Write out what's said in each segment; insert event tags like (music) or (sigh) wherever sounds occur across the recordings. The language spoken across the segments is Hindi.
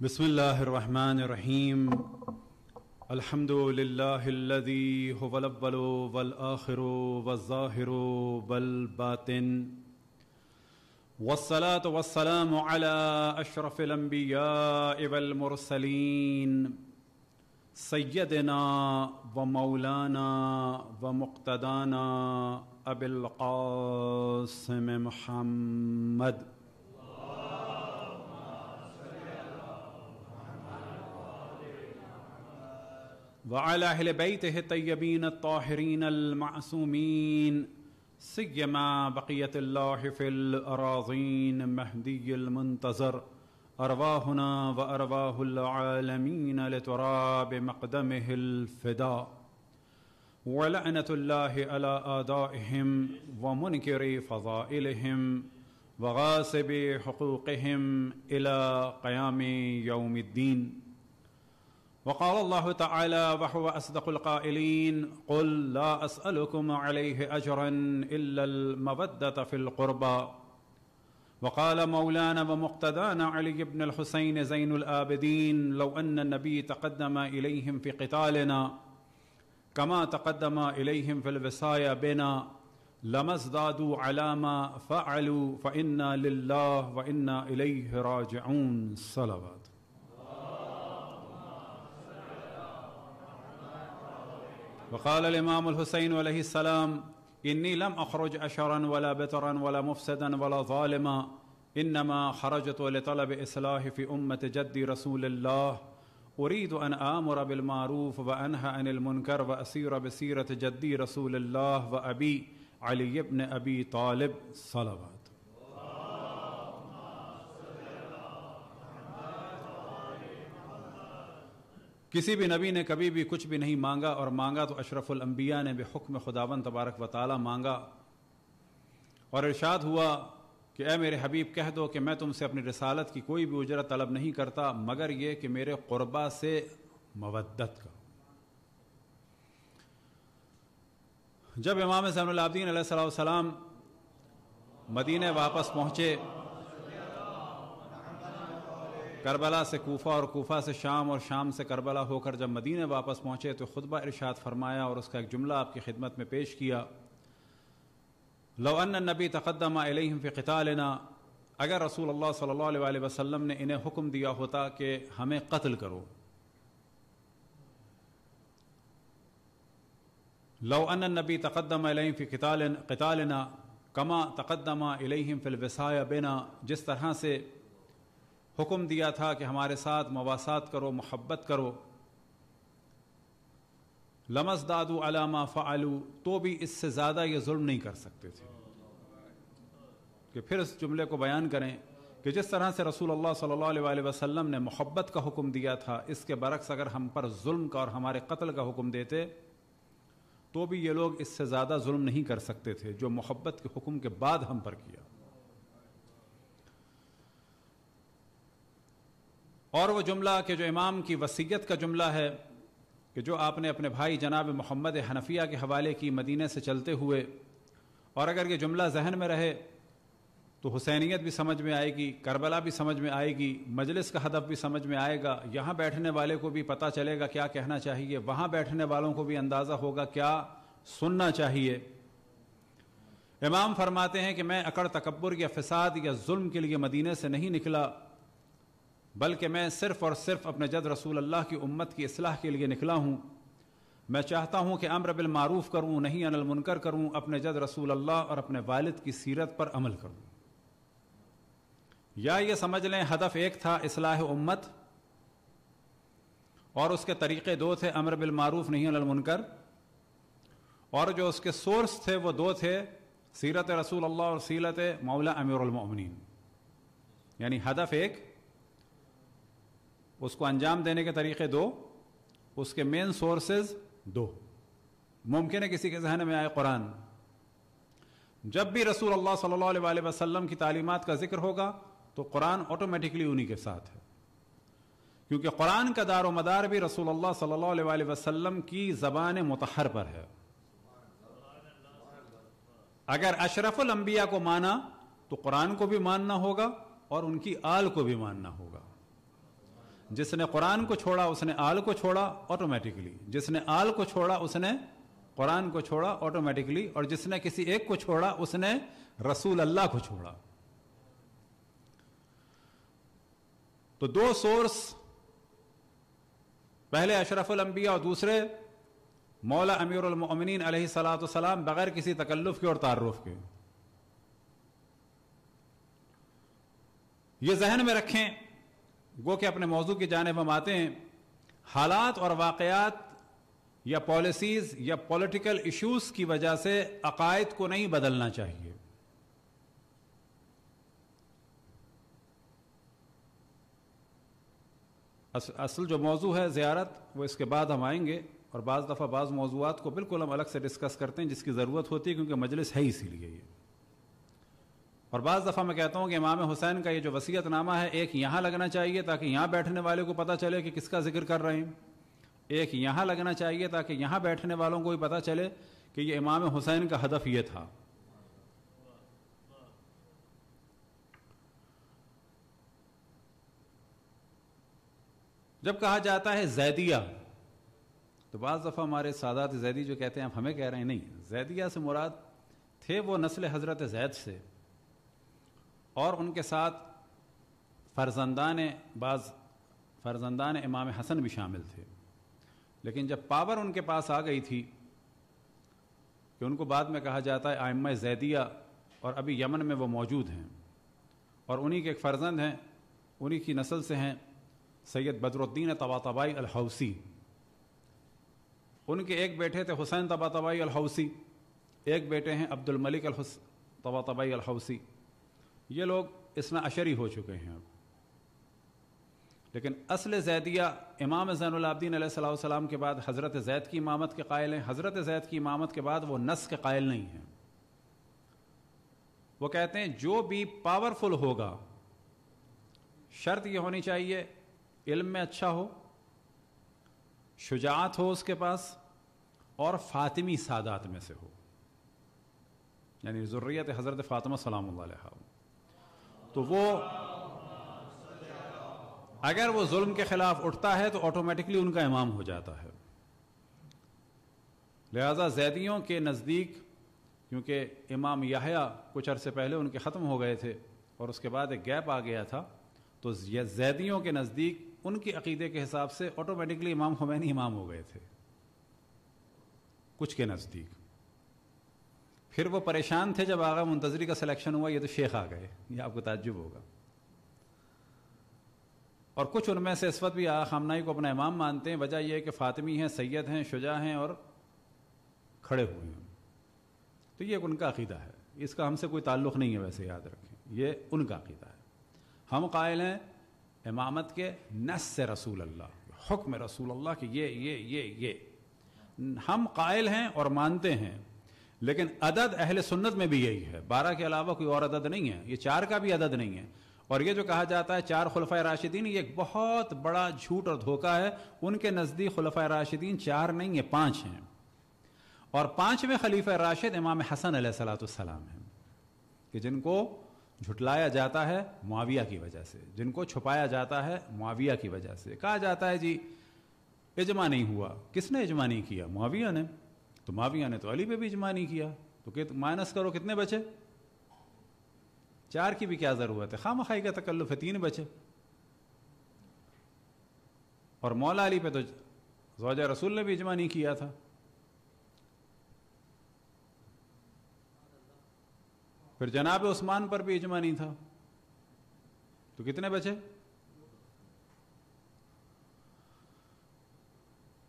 بسم الله الرحمن الرحيم الحمد لله الذي هو الاول والاخر والظاهر والباطن والصلاه والسلام على اشرف الانبياء والمرسلين سيدنا ومولانا ومقتدانا ابي القاسم محمد وعلى اهل بيته الطيبين الطاهرين المعصومين سيما بقيه الله في الاراضين مهدي المنتظر ارواحنا وارواح العالمين لتراب مقدمه الفداء ولعنه الله على آدائهم ومنكر فضائلهم وغاصب حقوقهم الى قيام يوم الدين وقال الله تعالى وهو اصدق القائلين قل لا اسالكم عليه اجرا الا الموده في القربى وقال مولانا ومقتدانا علي بن الحسين زين الابدين لو ان النبي تقدم اليهم في قتالنا كما تقدم اليهم في الوصايا بنا لما ازدادوا على ما فعلوا فانا لله وانا اليه راجعون صلوات وقال الإمام الحسين عليه السلام إني لم أخرج أشرا ولا بترا ولا مفسدا ولا ظالما إنما خرجت لطلب إصلاح في أمة جدي رسول الله أريد أن آمر بالمعروف وأنهى عن المنكر وأسير بسيرة جدي رسول الله وأبي علي بن أبي طالب صلوات किसी भी नबी ने कभी भी कुछ भी नहीं मांगा और मांगा तो अशरफुल अंबिया ने हुक्म खुदावन तबारक व मांगा और इरशाद हुआ कि ए मेरे हबीब कह दो कि मैं तुमसे अपनी रसालत की कोई भी उजरत तलब नहीं करता मगर ये कि मेरे क़ुरबा से मवदत करो जब इमाम सैन सलाम मदीने वापस पहुँचे करबला से कोफा और कोफा से शाम और शाम से करबला होकर जब मदीने वापस पहुँचे तो खुतबा इरशाद फरमाया और उसका एक जुमला आपकी खिदमत में पेश किया लवन नबी तकदमा अलहम फ़िकता लेना अगर रसूल अल्लाह सल्लल्लाहु अलैहि वसल्लम ने इन्हें हुक्म दिया होता कि हमें कत्ल करो लवन नबी तकदम अलहम फ़िता कमा तकदमा अलहम फ़िल वसाया जिस तरह से हुक्म दिया था कि हमारे साथ मवासात करो मोहब्बत करो लमस दादू अलामा फ़ालू तो भी इससे ज़्यादा ये जुल्म नहीं कर सकते थे कि फिर इस जुमले को बयान करें कि जिस तरह से रसूल अल्लाह सल्लल्लाहु अलैहि वसल्लम ने मोहब्बत का हुक्म दिया था इसके बरक्स अगर हम पर जुल्म का और हमारे कत्ल का हुक्म देते तो भी ये लोग इससे ज़्यादा जुल्म नहीं कर सकते थे जो मोहब्बत के हुक्म के बाद हम पर किया और वह जुमला के जो इमाम की वसीयत का जुमला है कि जो आपने अपने भाई जनाब मोहम्मद हनफिया के हवाले की मदीने से चलते हुए और अगर ये जुमला जहन में रहे तो हुसैनीत भी समझ में आएगी करबला भी समझ में आएगी मजलिस का हदफ भी समझ में आएगा यहाँ बैठने वाले को भी पता चलेगा क्या कहना चाहिए वहाँ बैठने वालों को भी अंदाज़ा होगा क्या सुनना चाहिए इमाम फरमाते हैं कि मैं अकड़ तकबर या फसाद या जुल्म के लिए मदीने से नहीं निकला बल्कि मैं सिर्फ़ और सिर्फ अपने जद रसूल अल्लाह की उम्मत की असलाह के लिए निकला हूँ मैं चाहता हूँ कि अम्र बिलमूफ़ करूँ नहीं अनिल मुनकर करूँ अपने जद रसूल अल्लाह और अपने वालद की सीरत पर अमल करूँ या ये समझ लें हदफ एक था असलाह उम्मत और उसके तरीक़े दो थे अमर बिलमारूफ़ नहीं अनिल मुनकर और जो उसके सोर्स थे वो दो थे सीरत रसूल अल्लाह और सीरत मौला अमीरमिन यानी हदफ एक उसको अंजाम देने के तरीके दो उसके मेन सोर्सेज दो मुमकिन है किसी के जहन में आए कुरान जब भी रसूल अल्लाह सल्लल्लाहु अलैहि वसल्लम की तालीमत का जिक्र होगा तो कुरान ऑटोमेटिकली उन्हीं के साथ है क्योंकि कुरान का दारो मदार भी रसूल अल्लाह सल्लल्लाहु अलैहि वसल्लम की जबान मतहर पर है अगर अशरफुल अंबिया को माना तो कुरान को भी मानना होगा और उनकी आल को भी मानना होगा जिसने कुरान को छोड़ा उसने आल को छोड़ा ऑटोमेटिकली जिसने आल को छोड़ा उसने कुरान को छोड़ा ऑटोमेटिकली और जिसने किसी एक को छोड़ा उसने रसूल अल्लाह को छोड़ा तो दो सोर्स पहले अशरफुल अंबिया और दूसरे मौला अमीरमिन सलाम बगैर किसी तकल्लुफ के और तारुफ के ये जहन में रखें गो के अपने मौजू की जानब हम आते हैं हालात और वाक़ात या पॉलिसीज़ या पोलिटिकल इशूज़ की वजह से अकायद को नहीं बदलना चाहिए अस, असल जो मौजू है ज़्यारत वो इसके बाद हम आएंगे और बज़ दफ़ा बाज़ मौजूद को बिल्कुल हम अलग से डिस्कस करते हैं जिसकी ज़रूरत होती है क्योंकि मजलिस है इसीलिए ये और बज़ दफ़ा मैं कहता हूँ कि इमाम हुसैन का ये जो वसीयतनामा है एक यहाँ लगना चाहिए ताकि यहाँ बैठने वाले को पता चले कि किसका जिक्र कर रहे हैं एक यहाँ लगना चाहिए ताकि यहाँ बैठने वालों को भी पता चले कि ये इमाम हुसैन का हदफ ये था जब कहा जाता है जैदिया तो बज़ दफ़ा हमारे सादात जैदी जो कहते हैं आप हमें कह रहे हैं नहीं जैदिया से मुराद थे वो नस्ल हज़रत जैद से और उनके साथ फर्जंदान बाज़ फरजंदान इमाम हसन भी शामिल थे लेकिन जब पावर उनके पास आ गई थी कि उनको बाद में कहा जाता है आयम जैदिया और अभी यमन में वो मौजूद हैं और उन्हीं के एक फ़र्जंद हैं उन्हीं की नस्ल से हैं सैयद बदरुद्दीन तबातबाई अलहौसी उनके एक बेटे थे हुसैन तबातबाई अलहौसी एक बेटे हैं अब्दुल मलिक अलहुस तबातबाई अलहौसी ये लोग इसमें अशरी हो चुके हैं अब लेकिन असल जैदिया इमाम जैनलाब्दीन सलाम के बाद हज़रत जैद की इमामत के कायल हैं हज़रत जैद की इमामत के बाद वो नस के कायल नहीं हैं वो कहते हैं जो भी पावरफुल होगा शर्त ये होनी चाहिए इल्म में अच्छा हो शुजात हो उसके पास और फातिमी सादात में से हो यानी ज़ुर्रियत हज़रत फ़ातिमा सलाम तो वो अगर वो जुल्म के खिलाफ उठता है तो ऑटोमेटिकली उनका इमाम हो जाता है लिहाजा जैदियों के नज़दीक क्योंकि इमाम याहया कुछ अरसे पहले उनके ख़त्म हो गए थे और उसके बाद एक गैप आ गया था तो जैदियों के नज़दीक उनके अकीदे के हिसाब से ऑटोमेटिकली इमाम हुमैनी इमाम हो गए थे कुछ के नज़दीक फिर वो परेशान थे जब आगा मुंतजरी का सिलेक्शन हुआ ये तो शेख आ गए ये आपको ताज्जुब होगा और कुछ उनमें से इस वक्त भी आगा खामनाई को अपना इमाम मानते हैं वजह यह है कि फातिमी हैं सैयद हैं शुजा हैं और खड़े हुए हैं तो ये उनका अकीदा है इसका हमसे कोई ताल्लुक़ नहीं है वैसे याद रखें ये उनका अकीदा है हम कायल हैं इमामत के नस से रसूल अल्लाह हुक्म रसूल अल्लाह कि ये ये ये ये हम कायल हैं और मानते हैं लेकिन अदद अहल सुन्नत में भी यही है बारह के अलावा कोई और अदद नहीं है ये चार का भी अदद नहीं है और ये जो कहा जाता है चार खुलफा राशिदीन ये एक बहुत बड़ा झूठ और धोखा है उनके नज़दीक खुलफा राशिदीन चार नहीं है पाँच हैं और पाँचवें खलीफ राशिद इमाम हसन सलाम हैं कि जिनको झुटलाया जाता है मुआविया की वजह से जिनको छुपाया जाता है मुआविया की वजह से कहा जाता है जी इजमा नहीं हुआ किसने इजमा नहीं किया मुआविया ने तो माविया ने तो अली पे भी जमा नहीं किया तो कि माइनस करो कितने बचे चार की भी क्या ज़रूरत है खाम खाई का तकल्लुफ है तीन बचे और मौला अली पे तो जौजा रसूल ने भी जमा नहीं किया था फिर जनाब उस्मान पर भी इजमा नहीं था तो कितने बचे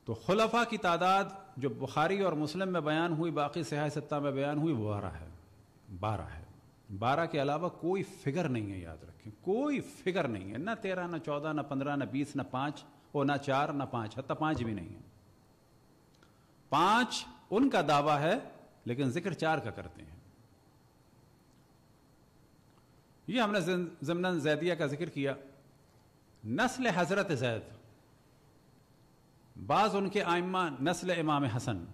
तो खुलफा की तादाद जो बुखारी और मुस्लिम में बयान हुई बाकी सिहाय सत्ता में बयान हुई बारह है बारह है बारह के अलावा कोई फिगर नहीं है याद रखें कोई फिगर नहीं है ना तेरह ना चौदह ना पंद्रह ना बीस ना पाँच और ना चार ना पाँच हत्या पाँच भी नहीं है पाँच उनका दावा है लेकिन जिक्र चार का करते हैं ये हमने जमनन जैदिया का जिक्र किया नस्ल हजरत जैद बाज़ उनके आइम्मा नस्ल इमाम हसन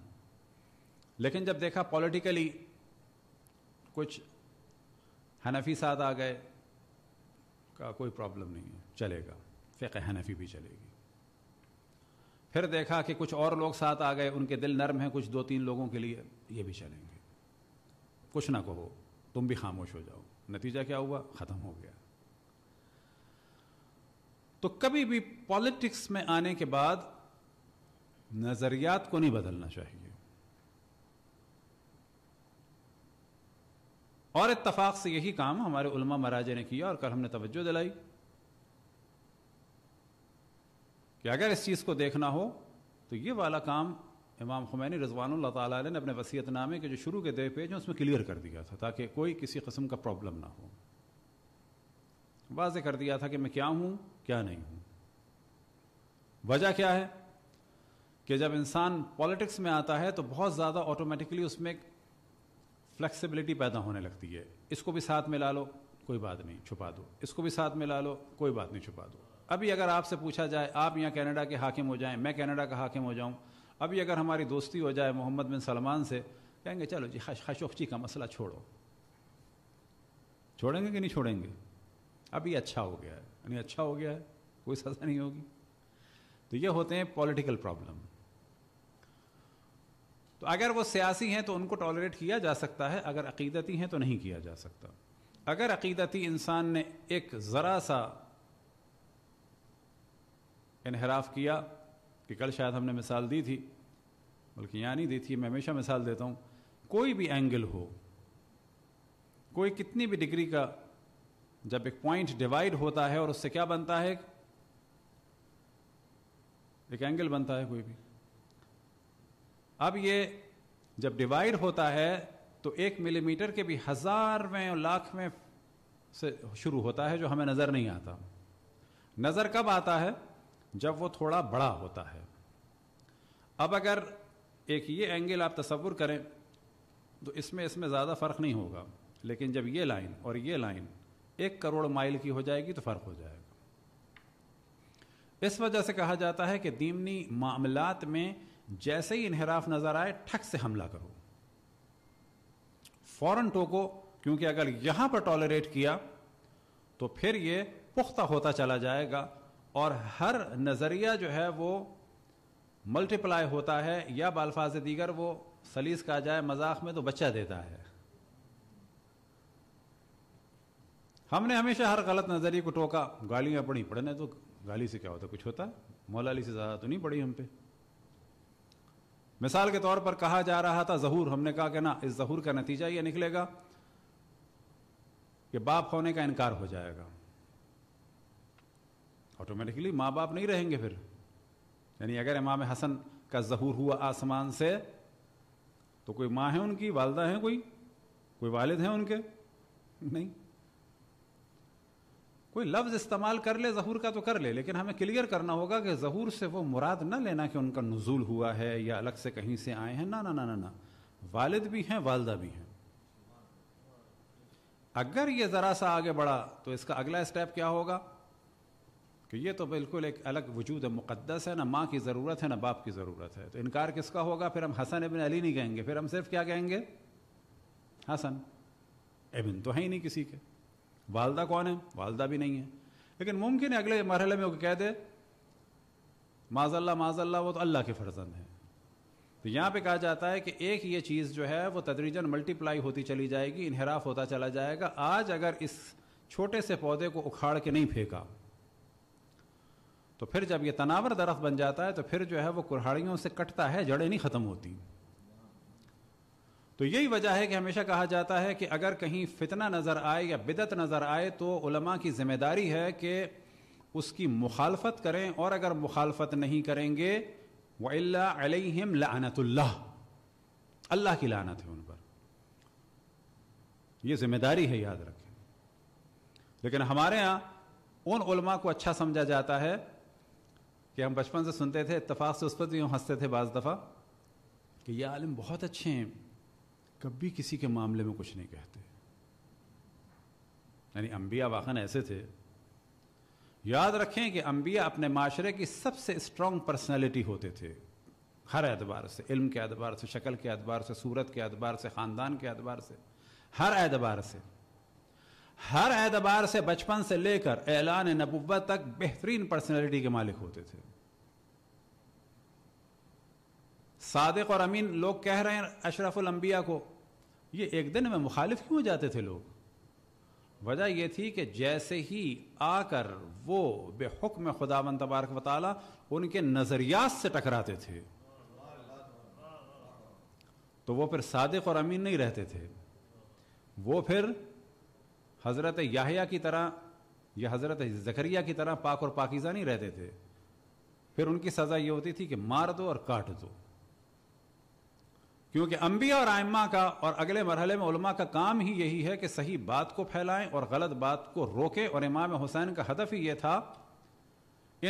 लेकिन जब देखा पॉलिटिकली कुछ हनफी साथ आ गए का कोई प्रॉब्लम नहीं है चलेगा फ़िक हनफी भी चलेगी फिर देखा कि कुछ और लोग साथ आ गए उनके दिल नरम हैं कुछ दो तीन लोगों के लिए ये भी चलेंगे कुछ ना कहो तुम भी खामोश हो जाओ नतीजा क्या हुआ ख़त्म हो गया तो कभी भी पॉलिटिक्स में आने के बाद नज़रियात को नहीं बदलना चाहिए और इतफाक़ से यही काम हमारे उलमा महाराजे ने किया और कल हमने तवज्जो दिलाई कि अगर इस चीज़ को देखना हो तो ये वाला काम इमाम खुमैनी रजवान ताली ने अपने वसीयतनामे के जो शुरू के दो पेज हैं उसमें क्लियर कर दिया था ताकि कोई किसी कस्म का प्रॉब्लम ना हो वाज कर दिया था कि मैं क्या हूं क्या नहीं हूं वजह क्या है कि जब इंसान पॉलिटिक्स में आता है तो बहुत ज़्यादा ऑटोमेटिकली उसमें एक फ्लेक्सिबिलिटी पैदा होने लगती है इसको भी साथ में ला लो कोई बात नहीं छुपा दो इसको भी साथ में ला लो कोई बात नहीं छुपा दो अभी अगर आपसे पूछा जाए आप यहाँ कनाडा के हाकिम हो जाएं मैं कनाडा का हाकिम हो जाऊँ अभी अगर हमारी दोस्ती हो जाए मोहम्मद बिन सलमान से कहेंगे चलो जी खशोखची का मसला छोड़ो छोड़ेंगे कि नहीं छोड़ेंगे अभी अच्छा हो गया है यानी अच्छा हो गया है कोई सजा नहीं होगी तो ये होते हैं पॉलिटिकल प्रॉब्लम तो अगर वो सियासी हैं तो उनको टॉलरेट किया जा सकता है अगर अकीदती हैं तो नहीं किया जा सकता अगर अकीदती इंसान ने एक ज़रा सा इनहराफ किया कि कल शायद हमने मिसाल दी थी बल्कि यहाँ नहीं दी थी मैं हमेशा मिसाल देता हूँ कोई भी एंगल हो कोई कितनी भी डिग्री का जब एक पॉइंट डिवाइड होता है और उससे क्या बनता है एक एंगल बनता है कोई भी अब ये जब डिवाइड होता है तो एक मिलीमीटर के भी हजार में और लाख में से शुरू होता है जो हमें नज़र नहीं आता नज़र कब आता है जब वो थोड़ा बड़ा होता है अब अगर एक ये एंगल आप तस्वुर करें तो इसमें इसमें ज़्यादा फ़र्क नहीं होगा लेकिन जब ये लाइन और ये लाइन एक करोड़ माइल की हो जाएगी तो फ़र्क हो जाएगा इस वजह से कहा जाता है कि दीमनी मामलात में जैसे ही इनहराफ नजर आए ठक से हमला करो फौरन टोको क्योंकि अगर यहां पर टॉलरेट किया तो फिर यह पुख्ता होता चला जाएगा और हर नज़रिया जो है वो मल्टीप्लाई होता है या बालफाज दीगर वो सलीस का जाए मजाक में तो बच्चा देता है हमने हमेशा हर गलत नज़रिए को टोका गालियां पढ़ी पढ़ने तो गाली से क्या होता कुछ होता मौलाली से ज़्यादा तो नहीं पड़ी हम पे मिसाल के तौर पर कहा जा रहा था जहूर हमने कहा कि ना इस जहूर का नतीजा यह निकलेगा कि बाप होने का इनकार हो जाएगा ऑटोमेटिकली माँ बाप नहीं रहेंगे फिर यानी अगर इमाम हसन का जहूर हुआ आसमान से तो कोई माँ है उनकी वालदा है कोई कोई वालिद हैं उनके नहीं कोई लफ्ज इस्तेमाल कर ले जहूर का तो कर ले लेकिन हमें क्लियर करना होगा कि जहूर से वो मुराद ना लेना कि उनका नजूल हुआ है या अलग से कहीं से आए हैं ना ना ना ना ना वालिद भी हैं वालदा भी हैं अगर ये ज़रा सा आगे बढ़ा तो इसका अगला स्टेप क्या होगा कि ये तो बिल्कुल एक अलग वजूद मुक़दस है ना माँ की ज़रूरत है ना बाप की ज़रूरत है तो इनकार किसका होगा फिर हम हसन इबन अली नहीं कहेंगे फिर हम सिर्फ क्या कहेंगे हसन इबन तो है ही नहीं किसी के वालदा कौन है वालदा भी नहीं है लेकिन मुमकिन है अगले मरहले में वो कह दे माजल्ला माजल्ला वो तो अल्लाह के फर्जंद हैं तो यहाँ पे कहा जाता है कि एक ये चीज़ जो है वो तदरीजन मल्टीप्लाई होती चली जाएगी इनहराफ होता चला जाएगा आज अगर इस छोटे से पौधे को उखाड़ के नहीं फेंका तो फिर जब ये तनावर दरख्त बन जाता है तो फिर जो है वो कुल्हाड़ियों से कटता है जड़ें नहीं ख़त्म होती तो यही वजह है कि हमेशा कहा जाता है कि अगर कहीं फितना नज़र आए या बिदत नज़र आए तो उलमा की जिम्मेदारी है कि उसकी मुखालफत करें और अगर मुखालफत नहीं करेंगे वल्लाम लानतुल्ला अल्लाह की लानत है उन पर यह जिम्मेदारी है याद रखें लेकिन हमारे यहाँ उन उलमा को अच्छा समझा जाता है कि हम बचपन से सुनते थे इतफाक़ से उस पर भी हंसते थे बाज़ दफ़ा कि यह आलिम बहुत अच्छे हैं कभी किसी के मामले में कुछ नहीं कहते यानी अम्बिया वाकन ऐसे थे याद रखें कि अम्बिया अपने माशरे की सबसे स्ट्रांग पर्सनैलिटी होते थे हर एतबार से इल्म के एतबार से शक्ल के एतबार से सूरत के एतबार से ख़ानदान के एतबार से हर एतबार से हर एतबार से बचपन से लेकर ऐलान नबुवत तक बेहतरीन पर्सनैलिटी के मालिक होते थे सादक और अमीन लोग कह रहे हैं अशरफुलम्बिया को ये एक दिन में मुखालिफ क्यों जाते थे लोग वजह यह थी कि जैसे ही आकर वो बेहुक्म खुदावन तबारक वाली उनके नज़रियात से टकराते थे तो वो फिर सादक और अमीन नहीं रहते थे वो फिर हज़रत याहिया की तरह या हज़रत जकरिया की तरह पाक और पाकिज़ा नहीं रहते थे फिर उनकी सज़ा ये होती थी कि मार दो और काट दो क्योंकि अम्बिया और आयमा का और अगले मरहले में उलमा का काम ही यही है कि सही बात को फैलाएं और गलत बात को रोकें और इमाम हुसैन का हदफ ही ये था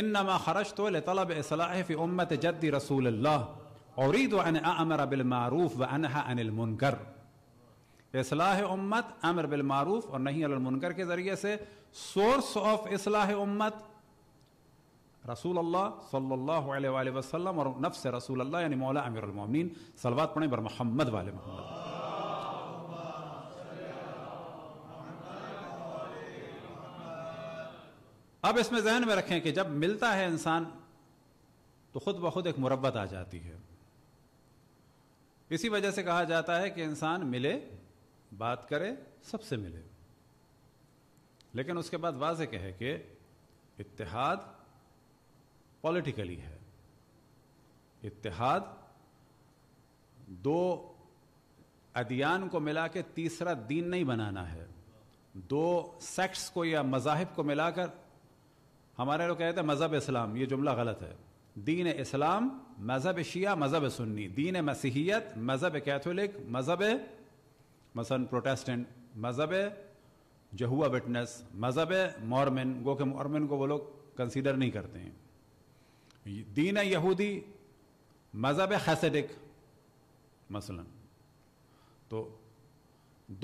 इन नमा खरश तो तलब असलाफ़ उम्मत जद्दी रसूल और अमर बिलमारूफ व अनहा अनिल मुनकर इसलाह उम्मत अमर बिलमारूफ और नहीं अनिल मुनकर के ज़रिए से सोर्स ऑफ इसलाह उम्मत रसूल अल्लाह सल्लल्लाहु अलैहि वसल्लम और नफ्स रसूल अल्लाह यानी मौला अमीर उलमिन सलवात पढ़े बर मोहम्मद वाले मोहम्मद अब इसमें जहन में रखें कि जब मिलता है इंसान तो खुद ब खुद एक मुरबत आ जाती है इसी वजह से कहा जाता है कि इंसान मिले बात करे सबसे मिले लेकिन उसके बाद वाज कहे कि इतिहाद पॉलिटिकली है इतिहाद दो अदियान को मिला के तीसरा दीन नहीं बनाना है दो सेक्ट्स को या मजाहब को मिलाकर हमारे लोग कहते हैं मज़हब इस्लाम ये जुमला गलत है दीन इस्लाम मज़हब शिया मज़हब सुन्नी दीन मसीहियत मज़हब कैथोलिक मज़हब मसन प्रोटेस्टेंट मज़हब जहुआ विटनेस मज़हब मॉर्मिन गो के मॉर्मिन को वो लोग कंसीडर नहीं करते हैं दीन यहूदी मज़हब खसडिक मसलन तो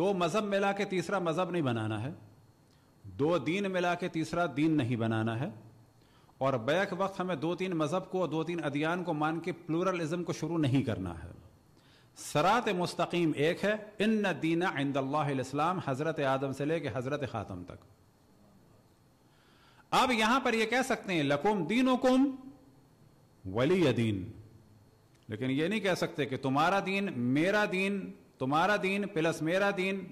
दो मज़हब मिला के तीसरा मज़हब नहीं बनाना है दो दीन मिला के तीसरा दीन नहीं बनाना है और बैक वक्त हमें दो तीन मज़हब को और दो तीन अदियान को मान के प्लूरलिज्म को शुरू नहीं करना है सरात मुस्तकीम एक है इन दीना इंदल्लाम हज़रत आदम से लेके हज़रत ख़ातम तक अब यहां पर यह कह सकते हैं लकुम दीन कुम वली दीन लेकिन ये नहीं कह सकते कि तुम्हारा दीन मेरा दीन तुम्हारा दीन प्लस मेरा दीन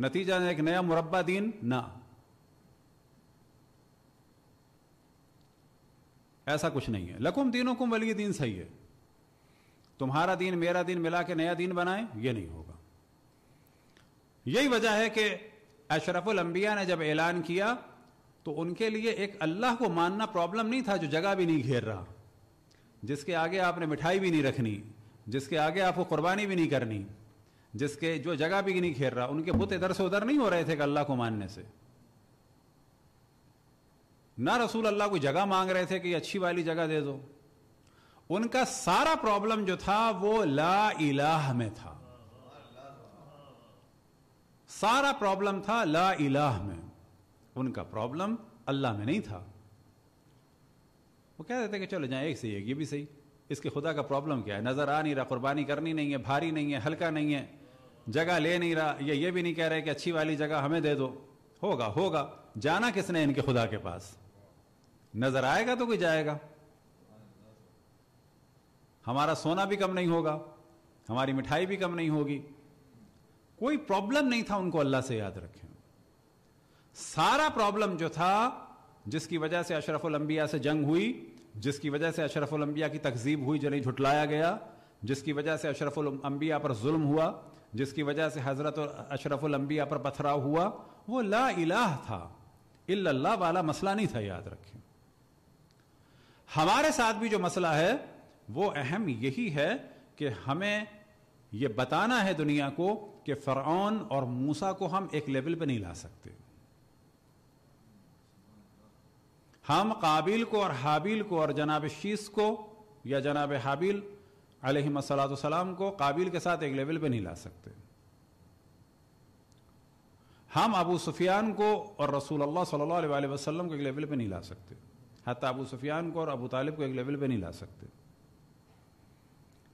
नतीजा एक नया मुरबा दीन ना ऐसा कुछ नहीं है लकुम दीनों को वली दीन सही है तुम्हारा दीन मेरा दीन मिला के नया दीन बनाए ये नहीं होगा यही वजह है कि अशरफुल अंबिया ने जब ऐलान किया तो उनके लिए एक अल्लाह को मानना प्रॉब्लम नहीं था जो जगह भी नहीं घेर रहा जिसके आगे आपने मिठाई भी नहीं रखनी जिसके आगे आपको कुर्बानी भी नहीं करनी जिसके जो जगह भी नहीं खेल रहा उनके बुत इधर से उधर नहीं हो रहे थे अल्लाह को मानने से ना रसूल अल्लाह को जगह मांग रहे थे कि अच्छी वाली जगह दे दो उनका सारा प्रॉब्लम जो था वो ला इलाह में था सारा प्रॉब्लम था ला इलाह में उनका प्रॉब्लम अल्लाह में नहीं था वो कह देते कि चलो जाए एक सही है ये भी सही इसके खुदा का प्रॉब्लम क्या है नज़र आ नहीं रहा कुर्बानी करनी नहीं है भारी नहीं है हल्का नहीं है जगह ले नहीं रहा या ये भी नहीं कह रहे कि अच्छी वाली जगह हमें दे दो होगा होगा जाना किसने इनके खुदा के पास नजर आएगा तो कोई जाएगा हमारा सोना भी कम नहीं होगा हमारी मिठाई भी कम नहीं होगी कोई प्रॉब्लम नहीं था उनको अल्लाह से याद रखें सारा प्रॉब्लम जो था जिसकी वजह से अलम्बिया से जंग हुई जिसकी वजह से अलम्बिया की तकजीब हुई नहीं झुटलाया गया जिसकी वजह से अशरफुलम्बिया पर जुल्म हुआ जिसकी वजह से हज़रत अलम्बिया पर पथराव हुआ वो ला इलाह था इल्लाह वाला मसला नहीं था याद रखें हमारे साथ भी जो मसला है वो अहम यही है कि हमें यह बताना है दुनिया को कि फ़रौन और मूसा को हम एक लेवल पे नहीं ला सकते हम काबिल को और हाबिल को और जनाब शीस को या जनाब हाबिल सलाम को काबिल के साथ एक लेवल पे नहीं ला सकते हम अबू सुफियान को और रसूल अल्लाह सल्लल्लाहु अलैहि वसल्लम को एक लेवल पे नहीं ला सकते हती अबू सुफियान को और अबू तालिब को एक लेवल पे नहीं ला सकते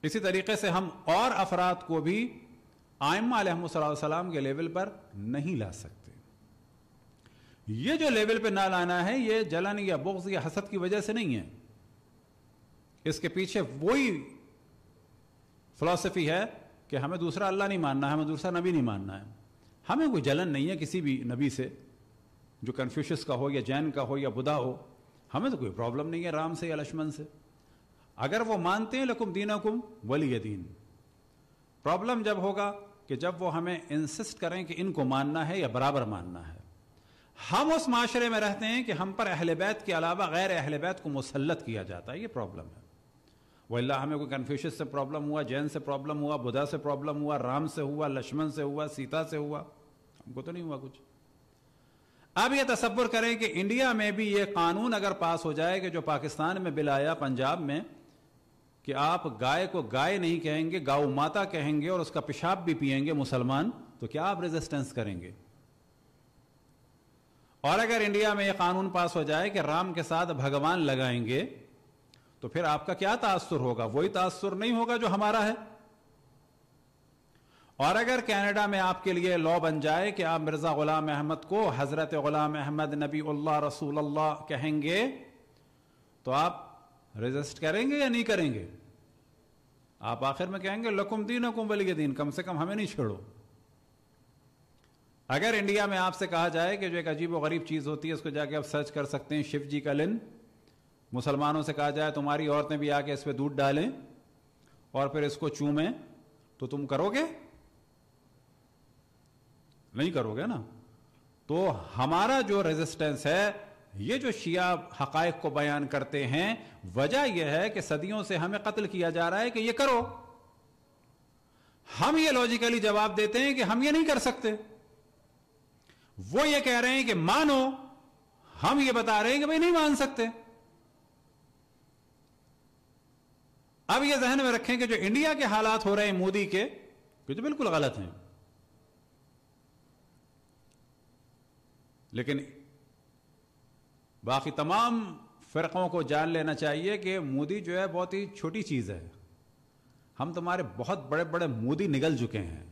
इसी तरीके से हम और अफराद को भी आयमा सलाम के लेवल पर नहीं ला सकते ये जो लेवल पे ना लाना है ये जलन या बोक्स या हसद की वजह से नहीं है इसके पीछे वही फिलोसफी है कि हमें दूसरा अल्लाह नहीं मानना है हमें दूसरा नबी नहीं मानना है हमें कोई जलन नहीं है किसी भी नबी से जो कन्फ्यूशस का हो या जैन का हो या बुधा हो हमें तो कोई प्रॉब्लम नहीं है राम से या लक्ष्मण से अगर वो मानते हैं लकुम कुम वली दीन प्रॉब्लम जब होगा कि जब वो हमें इंसिस्ट करें कि इनको मानना है या बराबर मानना है हम उस माशरे में रहते हैं कि हम पर अहल बैत के अलावा गैर अहल बैत को मुसलत किया जाता है ये प्रॉब्लम है वल्ला हमें कोई कन्फ्यूश से प्रॉब्लम हुआ जैन से प्रॉब्लम हुआ बुधा से प्रॉब्लम हुआ राम से हुआ लक्ष्मण से हुआ सीता से हुआ हमको तो नहीं हुआ कुछ अब यह तस्वुर करें कि इंडिया में भी यह कानून अगर पास हो जाए कि जो पाकिस्तान में बिल आया पंजाब में कि आप गाय को गाय नहीं कहेंगे गाऊ माता कहेंगे और उसका पेशाब भी पियेंगे मुसलमान तो क्या आप रेजिस्टेंस करेंगे और अगर इंडिया में यह कानून पास हो जाए कि राम के साथ भगवान लगाएंगे तो फिर आपका क्या तासुर होगा वही तासुर नहीं होगा जो हमारा है और अगर कनाडा में आपके लिए लॉ बन जाए कि आप मिर्जा गुलाम अहमद को हजरत गुलाम अहमद नबी उल्ला रसूल अल्लाह कहेंगे तो आप रजिस्ट करेंगे या नहीं करेंगे आप आखिर में कहेंगे लकुम दीन हकुम वली के दिन कम से कम हमें नहीं छेड़ो अगर इंडिया में आपसे कहा जाए कि जो एक अजीब गरीब चीज़ होती है उसको जाके आप सर्च कर सकते हैं शिव जी का लिन मुसलमानों से कहा जाए तुम्हारी औरतें भी आके इस पर दूध डालें और फिर इसको चूमें तो तुम करोगे नहीं करोगे ना तो हमारा जो रेजिस्टेंस है ये जो शिया हक को बयान करते हैं वजह यह है कि सदियों से हमें कत्ल किया जा रहा है कि ये करो हम ये लॉजिकली जवाब देते हैं कि हम ये नहीं कर सकते वो ये कह रहे हैं कि मानो हम ये बता रहे हैं कि भाई नहीं मान सकते अब ये जहन में रखें कि जो इंडिया के हालात हो रहे हैं मोदी के ये तो बिल्कुल गलत हैं लेकिन बाकी तमाम फ़िरक़ों को जान लेना चाहिए कि मोदी जो है बहुत ही छोटी चीज़ है हम तुम्हारे बहुत बड़े बड़े मोदी निगल चुके हैं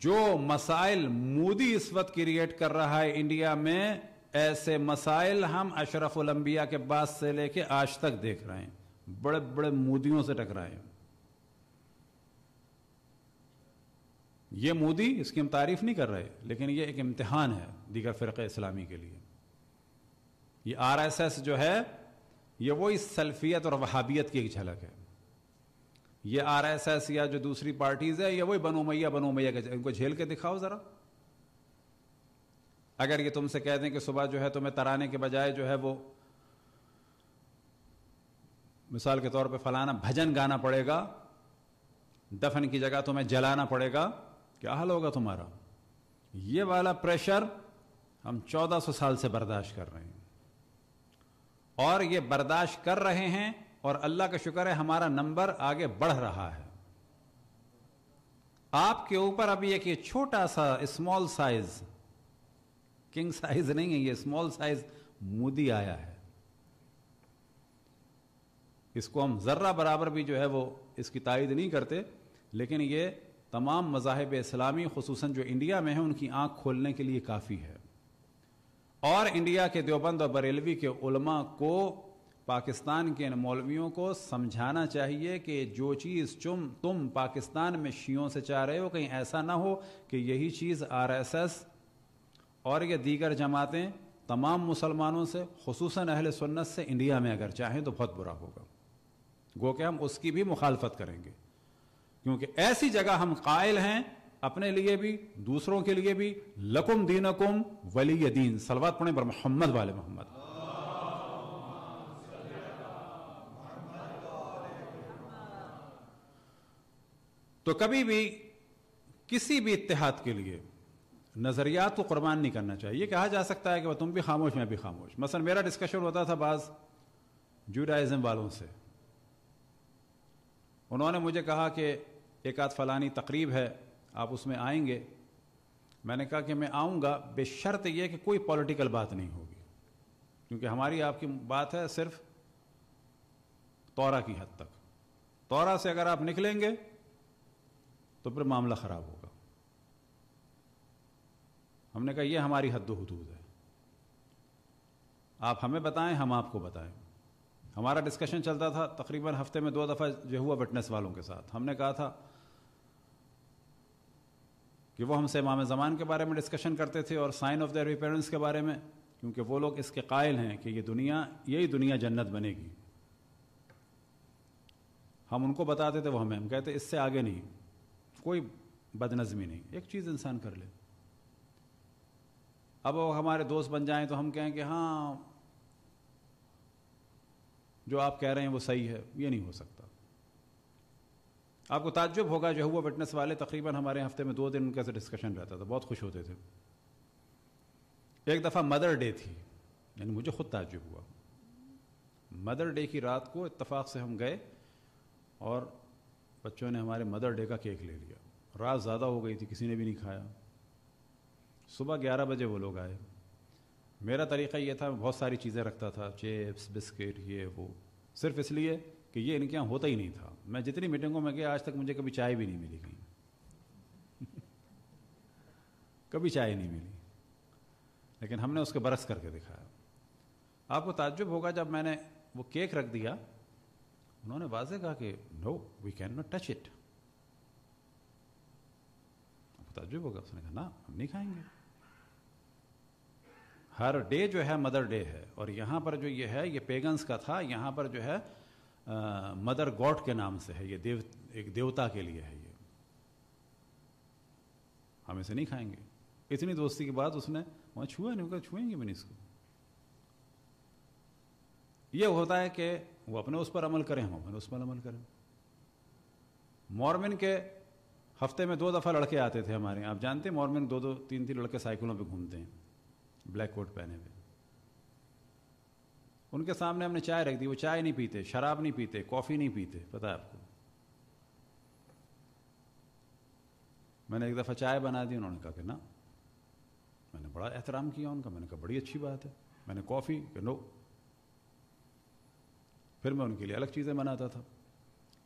जो मसाइल मोदी इस वक्त क्रिएट कर रहा है इंडिया में ऐसे मसाइल हम अशरफ उलम्बिया के बाद से लेके आज तक देख रहे हैं बड़े बड़े मोदियों से टकराए ये मोदी इसकी हम तारीफ नहीं कर रहे लेकिन ये एक इम्तिहान है दीगर फिर इस्लामी के लिए ये आरएसएस जो है ये वही सल्फियत और वहाबियत की एक झलक है ये आरएसएस या जो दूसरी पार्टीज है या वही बनोमैया बनोमैया इनको झेल के दिखाओ जरा अगर ये तुमसे कह दें कि सुबह जो है तुम्हें तराने के बजाय जो है वो मिसाल के तौर पे फलाना भजन गाना पड़ेगा दफन की जगह तुम्हें जलाना पड़ेगा क्या हाल होगा तुम्हारा ये वाला प्रेशर हम 1400 साल से बर्दाश्त कर रहे हैं और ये बर्दाश्त कर रहे हैं और अल्लाह का शुक्र है हमारा नंबर आगे बढ़ रहा है आपके ऊपर अभी एक ये छोटा सा स्मॉल साइज किंग साइज नहीं है ये स्मॉल साइज मोदी आया है इसको हम ज़र्रा बराबर भी जो है वो इसकी तायद नहीं करते लेकिन ये तमाम मजाहब इस्लामी खसूस जो इंडिया में है उनकी आंख खोलने के लिए काफ़ी है और इंडिया के देवबंद और बरेलवी के उलमा को पाकिस्तान के इन मौलवियों को समझाना चाहिए कि जो चीज़ तुम तुम पाकिस्तान में शीयों से चाह रहे हो कहीं ऐसा ना हो कि यही चीज़ आरएसएस और ये दीगर जमातें तमाम मुसलमानों से खसूस अहल सुन्नत से इंडिया में अगर चाहें तो बहुत बुरा होगा गो के हम उसकी भी मुखालफत करेंगे क्योंकि ऐसी जगह हम कायल हैं अपने लिए भी दूसरों के लिए भी लकुम दीनकुम वली दीन सलवा पुणे पर मोहम्मद वाले मोहम्मद तो कभी भी किसी भी इतिहाद के लिए नज़रियात को कुर्बान नहीं करना चाहिए कहा जा सकता है कि वह तुम भी खामोश मैं भी खामोश मसलन मेरा डिस्कशन होता था बाज़ जूडाइज़म वालों से उन्होंने मुझे कहा कि एक आध फलानी तकरीब है आप उसमें आएंगे मैंने कहा कि मैं आऊँगा बेशर्त यह कि कोई पॉलिटिकल बात नहीं होगी क्योंकि हमारी आपकी बात है सिर्फ तौरा की हद तक तौरा से अगर आप निकलेंगे तो फिर मामला खराब होगा हमने कहा यह हमारी हद हदूद है आप हमें बताएं हम आपको बताएं हमारा डिस्कशन चलता था तकरीबन हफ्ते में दो दफ़ा जो हुआ विटनेस वालों के साथ हमने कहा था कि वो हमसे इमाम ज़मान के बारे में डिस्कशन करते थे और साइन ऑफ द पेरेंट्स के बारे में क्योंकि वो लोग इसके कायल हैं कि ये दुनिया यही दुनिया जन्नत बनेगी हम उनको बताते थे वो हमें हम कहते इससे आगे नहीं कोई बदनज़मी नहीं एक चीज़ इंसान कर ले अब वो हमारे दोस्त बन जाएं तो हम कहें कि हाँ जो आप कह रहे हैं वो सही है ये नहीं हो सकता आपको ताज्जुब होगा जो हुआ विटनेस वाले तकरीबन हमारे हफ्ते में दो दिन उनके से डिस्कशन रहता था बहुत खुश होते थे एक दफ़ा मदर डे थी यानी मुझे खुद ताज्जुब हुआ मदर डे की रात को इतफाक़ से हम गए और बच्चों ने हमारे मदर डे का केक ले लिया रात ज़्यादा हो गई थी किसी ने भी नहीं खाया सुबह ग्यारह बजे वो लोग आए मेरा तरीका ये था बहुत सारी चीज़ें रखता था चिप्स बिस्किट ये वो सिर्फ इसलिए कि ये इनके यहाँ होता ही नहीं था मैं जितनी मीटिंगों में गया आज तक मुझे कभी चाय भी नहीं मिली कहीं (laughs) कभी चाय नहीं मिली लेकिन हमने उसके बरस करके दिखाया आपको ताज्जुब होगा जब मैंने वो केक रख दिया उन्होंने वाजे कहा कि no we can not touch it ताजुब होगा उसने कहा ना हम नहीं खाएंगे हर डे जो है मदर डे है और यहाँ पर जो ये है ये पेगन्स का था यहाँ पर जो है आ, मदर गॉड के नाम से है ये देव एक देवता के लिए है ये हम इसे नहीं खाएंगे इतनी दोस्ती के बाद उसने वहाँ छुआ नहीं होगा छुएंगे भी नहीं इसको ये होता है कि वो अपने उस पर अमल करें हम अपने उस पर अमल करें मॉर्मिन के हफ्ते में दो दफ़ा लड़के आते थे हमारे आप जानते हैं मॉर्मिन दो दो तीन तीन लड़के साइकिलों पे घूमते हैं ब्लैक कोट पहने हुए उनके सामने हमने चाय रख दी वो चाय नहीं पीते शराब नहीं पीते कॉफ़ी नहीं पीते पता है आपको मैंने एक दफ़ा चाय बना दी उन्होंने कहा कि ना मैंने बड़ा एहतराम किया उनका मैंने कहा बड़ी अच्छी बात है मैंने कॉफ़ी नो फिर मैं उनके लिए अलग चीज़ें बनाता था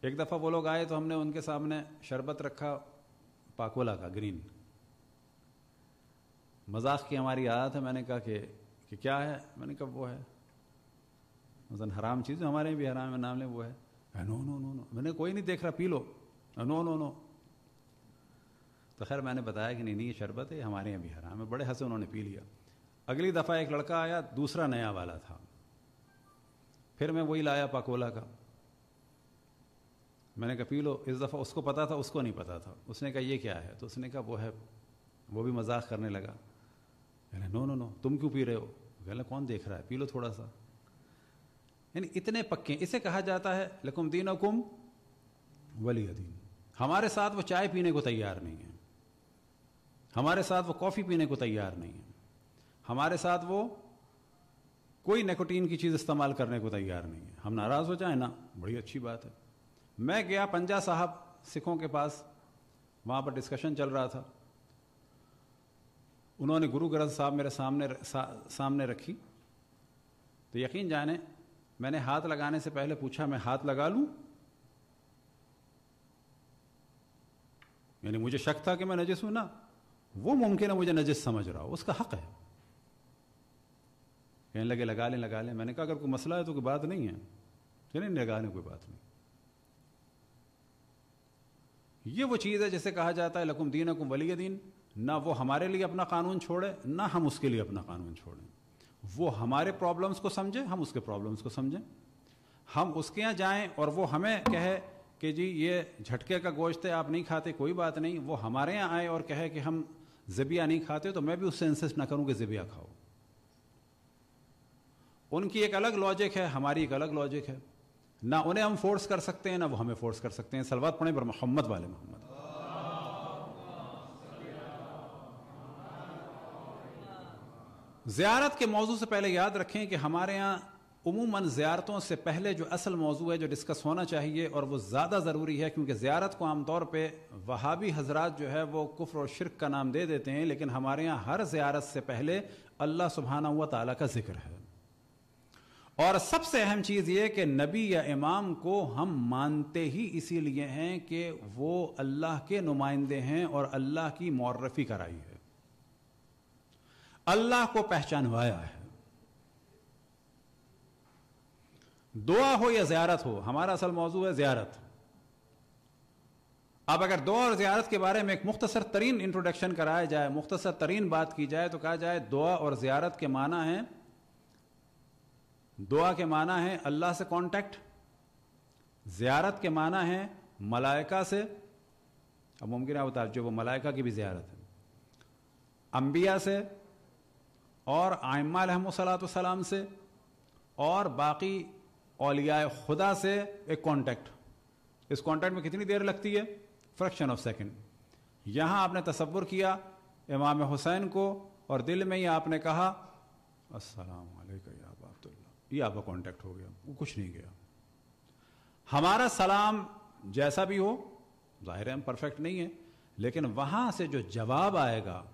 एक दफ़ा वो लोग आए तो हमने उनके सामने शरबत रखा पाकोला का ग्रीन मजाक की हमारी आदत है मैंने कहा कि कि क्या है मैंने कहा वो है मतलब हराम चीज़ हमारे भी हराम है नाम ले वो है नो नो नो नो मैंने कोई नहीं देख रहा पी लो नो नो नो तो खैर मैंने बताया कि नहीं नहीं ये शरबत है हमारे यहाँ भी हराम है बड़े हंसे उन्होंने पी लिया अगली दफ़ा एक लड़का आया दूसरा नया वाला था फिर मैं वही लाया पाकोला का मैंने कहा पी लो इस दफ़ा उसको पता था उसको नहीं पता था उसने कहा ये क्या है तो उसने कहा वो है वो भी मजाक करने लगा कहने नो नो नो तुम क्यों पी रहे हो कहना कौन देख रहा है पी लो थोड़ा सा यानी इतने पक्के इसे कहा जाता है लकुम दीन कुम वली अदीन हमारे साथ वो चाय पीने को तैयार नहीं है हमारे साथ वो कॉफ़ी पीने को तैयार नहीं है हमारे साथ वो कोई नेकोटीन की चीज़ इस्तेमाल करने को तैयार नहीं है हम नाराज़ हो जाए ना बड़ी अच्छी बात है मैं गया पंजा साहब सिखों के पास वहाँ पर डिस्कशन चल रहा था उन्होंने गुरु ग्रंथ साहब मेरे सामने सा, सामने रखी तो यकीन जाने मैंने हाथ लगाने से पहले पूछा मैं हाथ लगा लूं यानी मुझे शक था कि मैं नजिस हूं ना वो मुमकिन है मुझे नजिस समझ रहा हो उसका हक है कहने लगे लगा लें लगा लें मैंने कहा अगर कोई मसला है तो कोई बात नहीं है कहने लगा लें कोई बात नहीं ये वो चीज़ है जैसे कहा जाता है लकुम दीन अकुम वली दीन ना वो हमारे लिए अपना कानून छोड़े ना हम उसके लिए अपना कानून छोड़ें वो हमारे प्रॉब्लम्स को समझे हम उसके प्रॉब्लम्स को समझें हम उसके यहाँ जाएं और वो हमें कहे कि जी ये झटके का गोश्त है आप नहीं खाते कोई बात नहीं वो हमारे यहाँ आए और कहे कि हम जबिया नहीं खाते तो मैं भी उससे इंसिस्ट ना करूँ कि ज़िबिया खाओ उनकी एक अलग लॉजिक है हमारी एक अलग लॉजिक है ना उन्हें हम फोर्स कर सकते हैं ना वो हमें फोर्स कर सकते हैं सलवात पढ़े पर मोहम्मद वाले मोहम्मद ज़्यारत के मौजू से पहले याद रखें कि हमारे यहाँ उमूमन ज़्यारतों से पहले जो असल मौजू है जो डिस्कस होना चाहिए और वो ज़्यादा ज़रूरी है क्योंकि ज़्यारत को आमतौर पर वहाबी हजरात जो है वो कुफ्र और शिरक का नाम दे देते हैं लेकिन हमारे यहाँ हर ज़्यारत से पहले अल्लाह सुबहाना हुआ तला का जिक्र है और सबसे अहम चीज़ ये कि नबी या इमाम को हम मानते ही इसीलिए हैं कि वो अल्लाह के नुमाइंदे हैं और अल्लाह की मौरफी कराई है अल्लाह को पहचानवाया है दुआ हो या जियारत हो हमारा असल मौजू है जियारत अब अगर दुआ और ज्यारत के बारे में एक मुख्तसर तरीन इंट्रोडक्शन कराया जाए मुख्तसर तरीन बात की जाए तो कहा जाए दुआ और ज्यारत के माना है दुआ के माना है अल्लाह से कांटेक्ट ज़ियारत के माना है मलाइका से अब मुमकिन है बता जो वो मलाइका की भी ज़ियारत है अम्बिया से और आयमा सलाम से और बाकी अलिया खुदा से एक कांटेक्ट इस कांटेक्ट में कितनी देर लगती है फ्रैक्शन ऑफ सेकंड यहाँ आपने तसवुर किया इमाम हुसैन को और दिल में ही आपने कहा असलम ये आपका कांटेक्ट हो गया वो कुछ नहीं गया हमारा सलाम जैसा भी हो जाहिर है हम परफेक्ट नहीं है लेकिन वहां से जो जवाब आएगा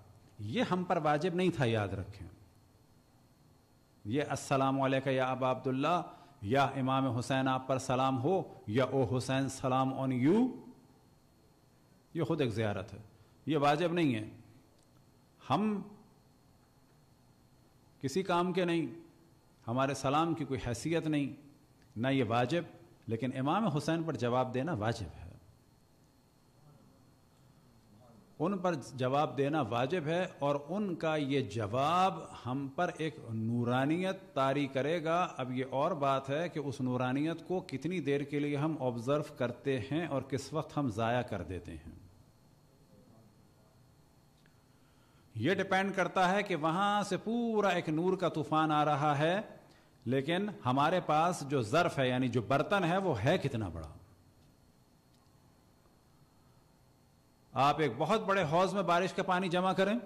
ये हम पर वाजिब नहीं था याद रखें ये अस्सलाम वालेकुम या अब अब्दुल्ला या इमाम हुसैन आप पर सलाम हो या ओ हुसैन सलाम ऑन यू ये खुद एक जियारत है ये वाजिब नहीं है हम किसी काम के नहीं हमारे सलाम की कोई हैसियत नहीं ना ये वाजिब लेकिन इमाम हुसैन पर जवाब देना वाजिब है उन पर जवाब देना वाजिब है और उनका ये जवाब हम पर एक नूरानियत तारी करेगा अब ये और बात है कि उस नूरानियत को कितनी देर के लिए हम ऑब्ज़र्व करते हैं और किस वक्त हम ज़ाया कर देते हैं ये डिपेंड करता है कि वहां से पूरा एक नूर का तूफान आ रहा है लेकिन हमारे पास जो ज़र्फ है यानी जो बर्तन है वो है कितना बड़ा आप एक बहुत बड़े हौज में बारिश का पानी जमा करें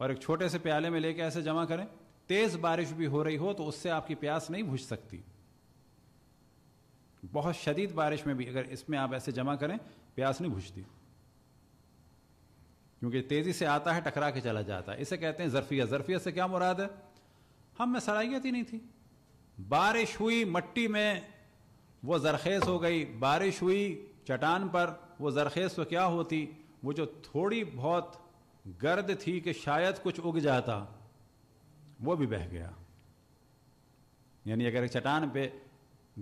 और एक छोटे से प्याले में लेके ऐसे जमा करें तेज बारिश भी हो रही हो तो उससे आपकी प्यास नहीं बुझ सकती बहुत शदीद बारिश में भी अगर इसमें आप ऐसे जमा करें प्यास नहीं बुझती क्योंकि तेज़ी से आता है टकरा के चला जाता है इसे कहते हैं जरफिया जरफिया से क्या मुराद है हम में सलाहियत ही नहीं थी बारिश हुई मट्टी में वो ज़रखेज़ हो गई बारिश हुई चट्टान पर वो ज़रखेज़ तो क्या होती वो जो थोड़ी बहुत गर्द थी कि शायद कुछ उग जाता वो भी बह गया यानी अगर चट्टान पे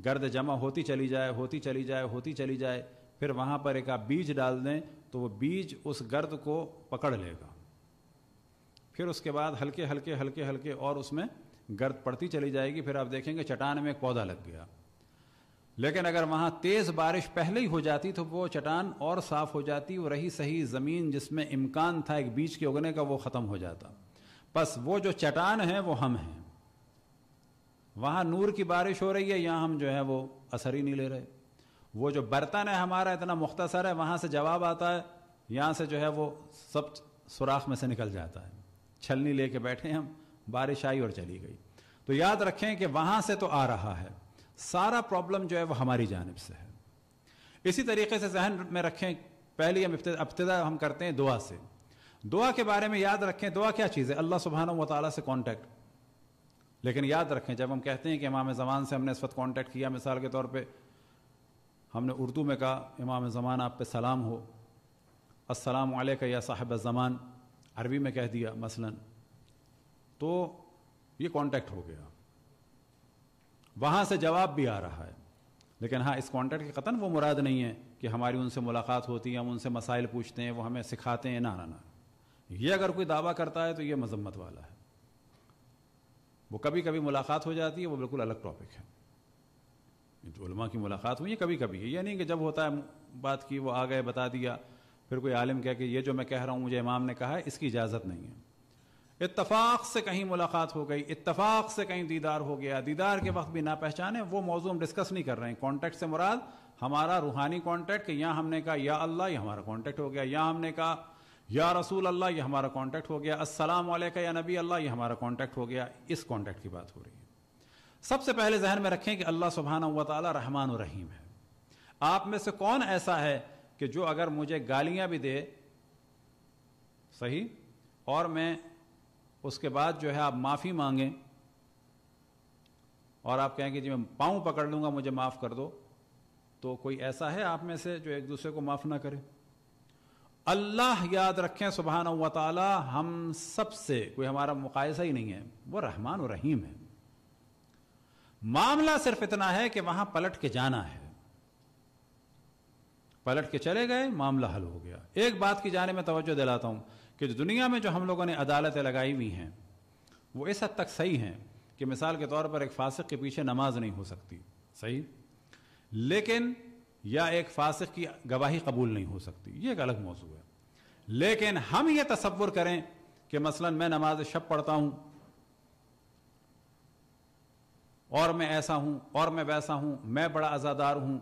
गर्द जमा होती चली जाए होती चली जाए होती चली जाए फिर वहाँ पर एक आप बीज डाल दें तो वो बीज उस गर्द को पकड़ लेगा फिर उसके बाद हल्के हल्के हल्के हल्के और उसमें गर्द पड़ती चली जाएगी फिर आप देखेंगे चट्टान में एक पौधा लग गया लेकिन अगर वहाँ तेज़ बारिश पहले ही हो जाती तो वो चट्टान और साफ़ हो जाती वो रही सही ज़मीन जिसमें इम्कान था एक बीज के उगने का वो ख़त्म हो जाता बस वो जो चट्टान है वो हम हैं वहाँ नूर की बारिश हो रही है यहाँ हम जो है वो असर ही नहीं ले रहे वो जो बर्तन है हमारा इतना मुख्तसर है वहाँ से जवाब आता है यहाँ से जो है वो सब सुराख में से निकल जाता है छलनी लेके बैठे हम बारिश आई और चली गई तो याद रखें कि वहाँ से तो आ रहा है सारा प्रॉब्लम जो है वो हमारी जानब से है इसी तरीके से जहन में रखें पहली हम इब्तदा हम करते हैं दुआ से दुआ के बारे में याद रखें दुआ क्या चीज़ है अल्लाह सुबहान व ताली से कॉन्टैक्ट लेकिन याद रखें जब हम कहते हैं कि इमाम जमान से हमने इस वक्त कॉन्टैक्ट किया मिसाल के तौर पर हमने उर्दू में कहा इमाम ज़मान आप पे सलाम हो अस्सलाम वालेक या साहब ज़मान अरबी में कह दिया मसलन तो ये कांटेक्ट हो गया वहाँ से जवाब भी आ रहा है लेकिन हाँ इस कांटेक्ट की कतन वो मुराद नहीं है कि हमारी उनसे मुलाकात होती है हम उनसे मसाइल पूछते हैं वो हमें सिखाते हैं ना ना ना ये अगर कोई दावा करता है तो ये मजम्मत वाला है वो कभी कभी मुलाकात हो जाती है वो बिल्कुल अलग टॉपिक है तो उलमा की मुलाकात हुई है कभी कभी है ये नहीं कि जब होता है बात की वो आ गए बता दिया फिर कोई आलिम कह के ये जो मैं कह रहा हूँ मुझे इमाम ने कहा है इसकी इजाज़त नहीं है इतफाक़ से कहीं मुलाकात हो गई इतफाक़ से कहीं दीदार हो गया दीदार के वक्त भी ना पहचाने वो मौजूद हम डिस्कस नहीं कर रहे हैं कॉन्टैक्ट से मुराद हमारा रूहानी कॉन्टैक्ट कि यहाँ हमने कहा या अल्लाह ये हमारा कॉन्टैक्ट हो गया या हमने कहा या रसूल अल्लाह यह हमारा कॉन्टैक्ट हो गया असलम या नबी अल्लाह यह हमारा कॉन्टैक्ट हो गया इस कॉन्टैक्ट की बात हो रही है सबसे पहले जहन में रखें कि अल्लाह सुबहाना हुआ रहमान रहीम है आप में से कौन ऐसा है कि जो अगर मुझे गालियां भी दे सही और मैं उसके बाद जो है आप माफ़ी मांगें और आप कहेंगे जी मैं पाँव पकड़ लूंगा मुझे माफ़ कर दो तो कोई ऐसा है आप में से जो एक दूसरे को माफ़ ना करे अल्लाह याद रखें सुबहाना हुआ हम से कोई हमारा मुकायसा ही नहीं है वो रहमान और रहीम है मामला सिर्फ इतना है कि वहां पलट के जाना है पलट के चले गए मामला हल हो गया एक बात की जाने में तवज्जो दिलाता हूं कि दुनिया में जो हम लोगों ने अदालतें लगाई हुई हैं वो इस हद तक सही हैं कि मिसाल के तौर पर एक फासिक के पीछे नमाज नहीं हो सकती सही लेकिन या एक फासिक की गवाही कबूल नहीं हो सकती ये एक अलग मौजू है लेकिन हम ये तस्वुर करें कि मसलन मैं नमाज शब पढ़ता हूं और मैं ऐसा हूँ और मैं वैसा हूँ मैं बड़ा आज़ादार हूँ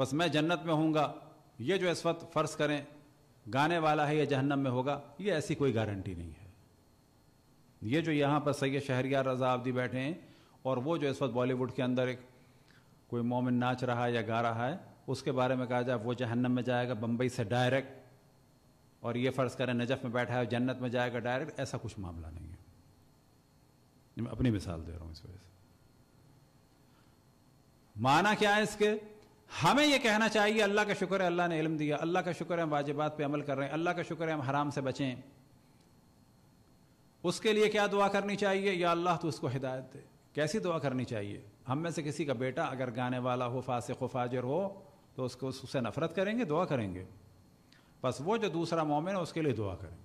बस मैं जन्नत में होऊंगा ये जो इस वक्त फ़र्ज़ करें गाने वाला है या जहन्नम में होगा ये ऐसी कोई गारंटी नहीं है ये जो यहाँ पर सैयद शहरियार रजा आबदी बैठे हैं और वो जो इस वक्त बॉलीवुड के अंदर एक कोई मोमिन नाच रहा है या गा रहा है उसके बारे में कहा जाए वो जहन्नम में जाएगा बम्बई से डायरेक्ट और ये फ़र्ज़ करें नजफ़ में बैठा है जन्नत में जाएगा डायरेक्ट ऐसा कुछ मामला नहीं है मैं अपनी मिसाल दे रहा हूँ इस वजह से माना क्या है इसके हमें यह कहना चाहिए अल्लाह का शुक्र है अल्लाह ने इल्म दिया अल्लाह का शुक्र है हम वाजिबात पे अमल कर रहे हैं अल्लाह का शुक्र है हम हराम से बचें उसके लिए क्या दुआ करनी चाहिए या अल्लाह तो उसको हिदायत दे कैसी दुआ करनी चाहिए हम में से किसी का बेटा अगर गाने वाला हो फासिक फाजर हो तो उसको उससे नफरत करेंगे दुआ करेंगे बस वो जो दूसरा मोमिन है उसके लिए दुआ करें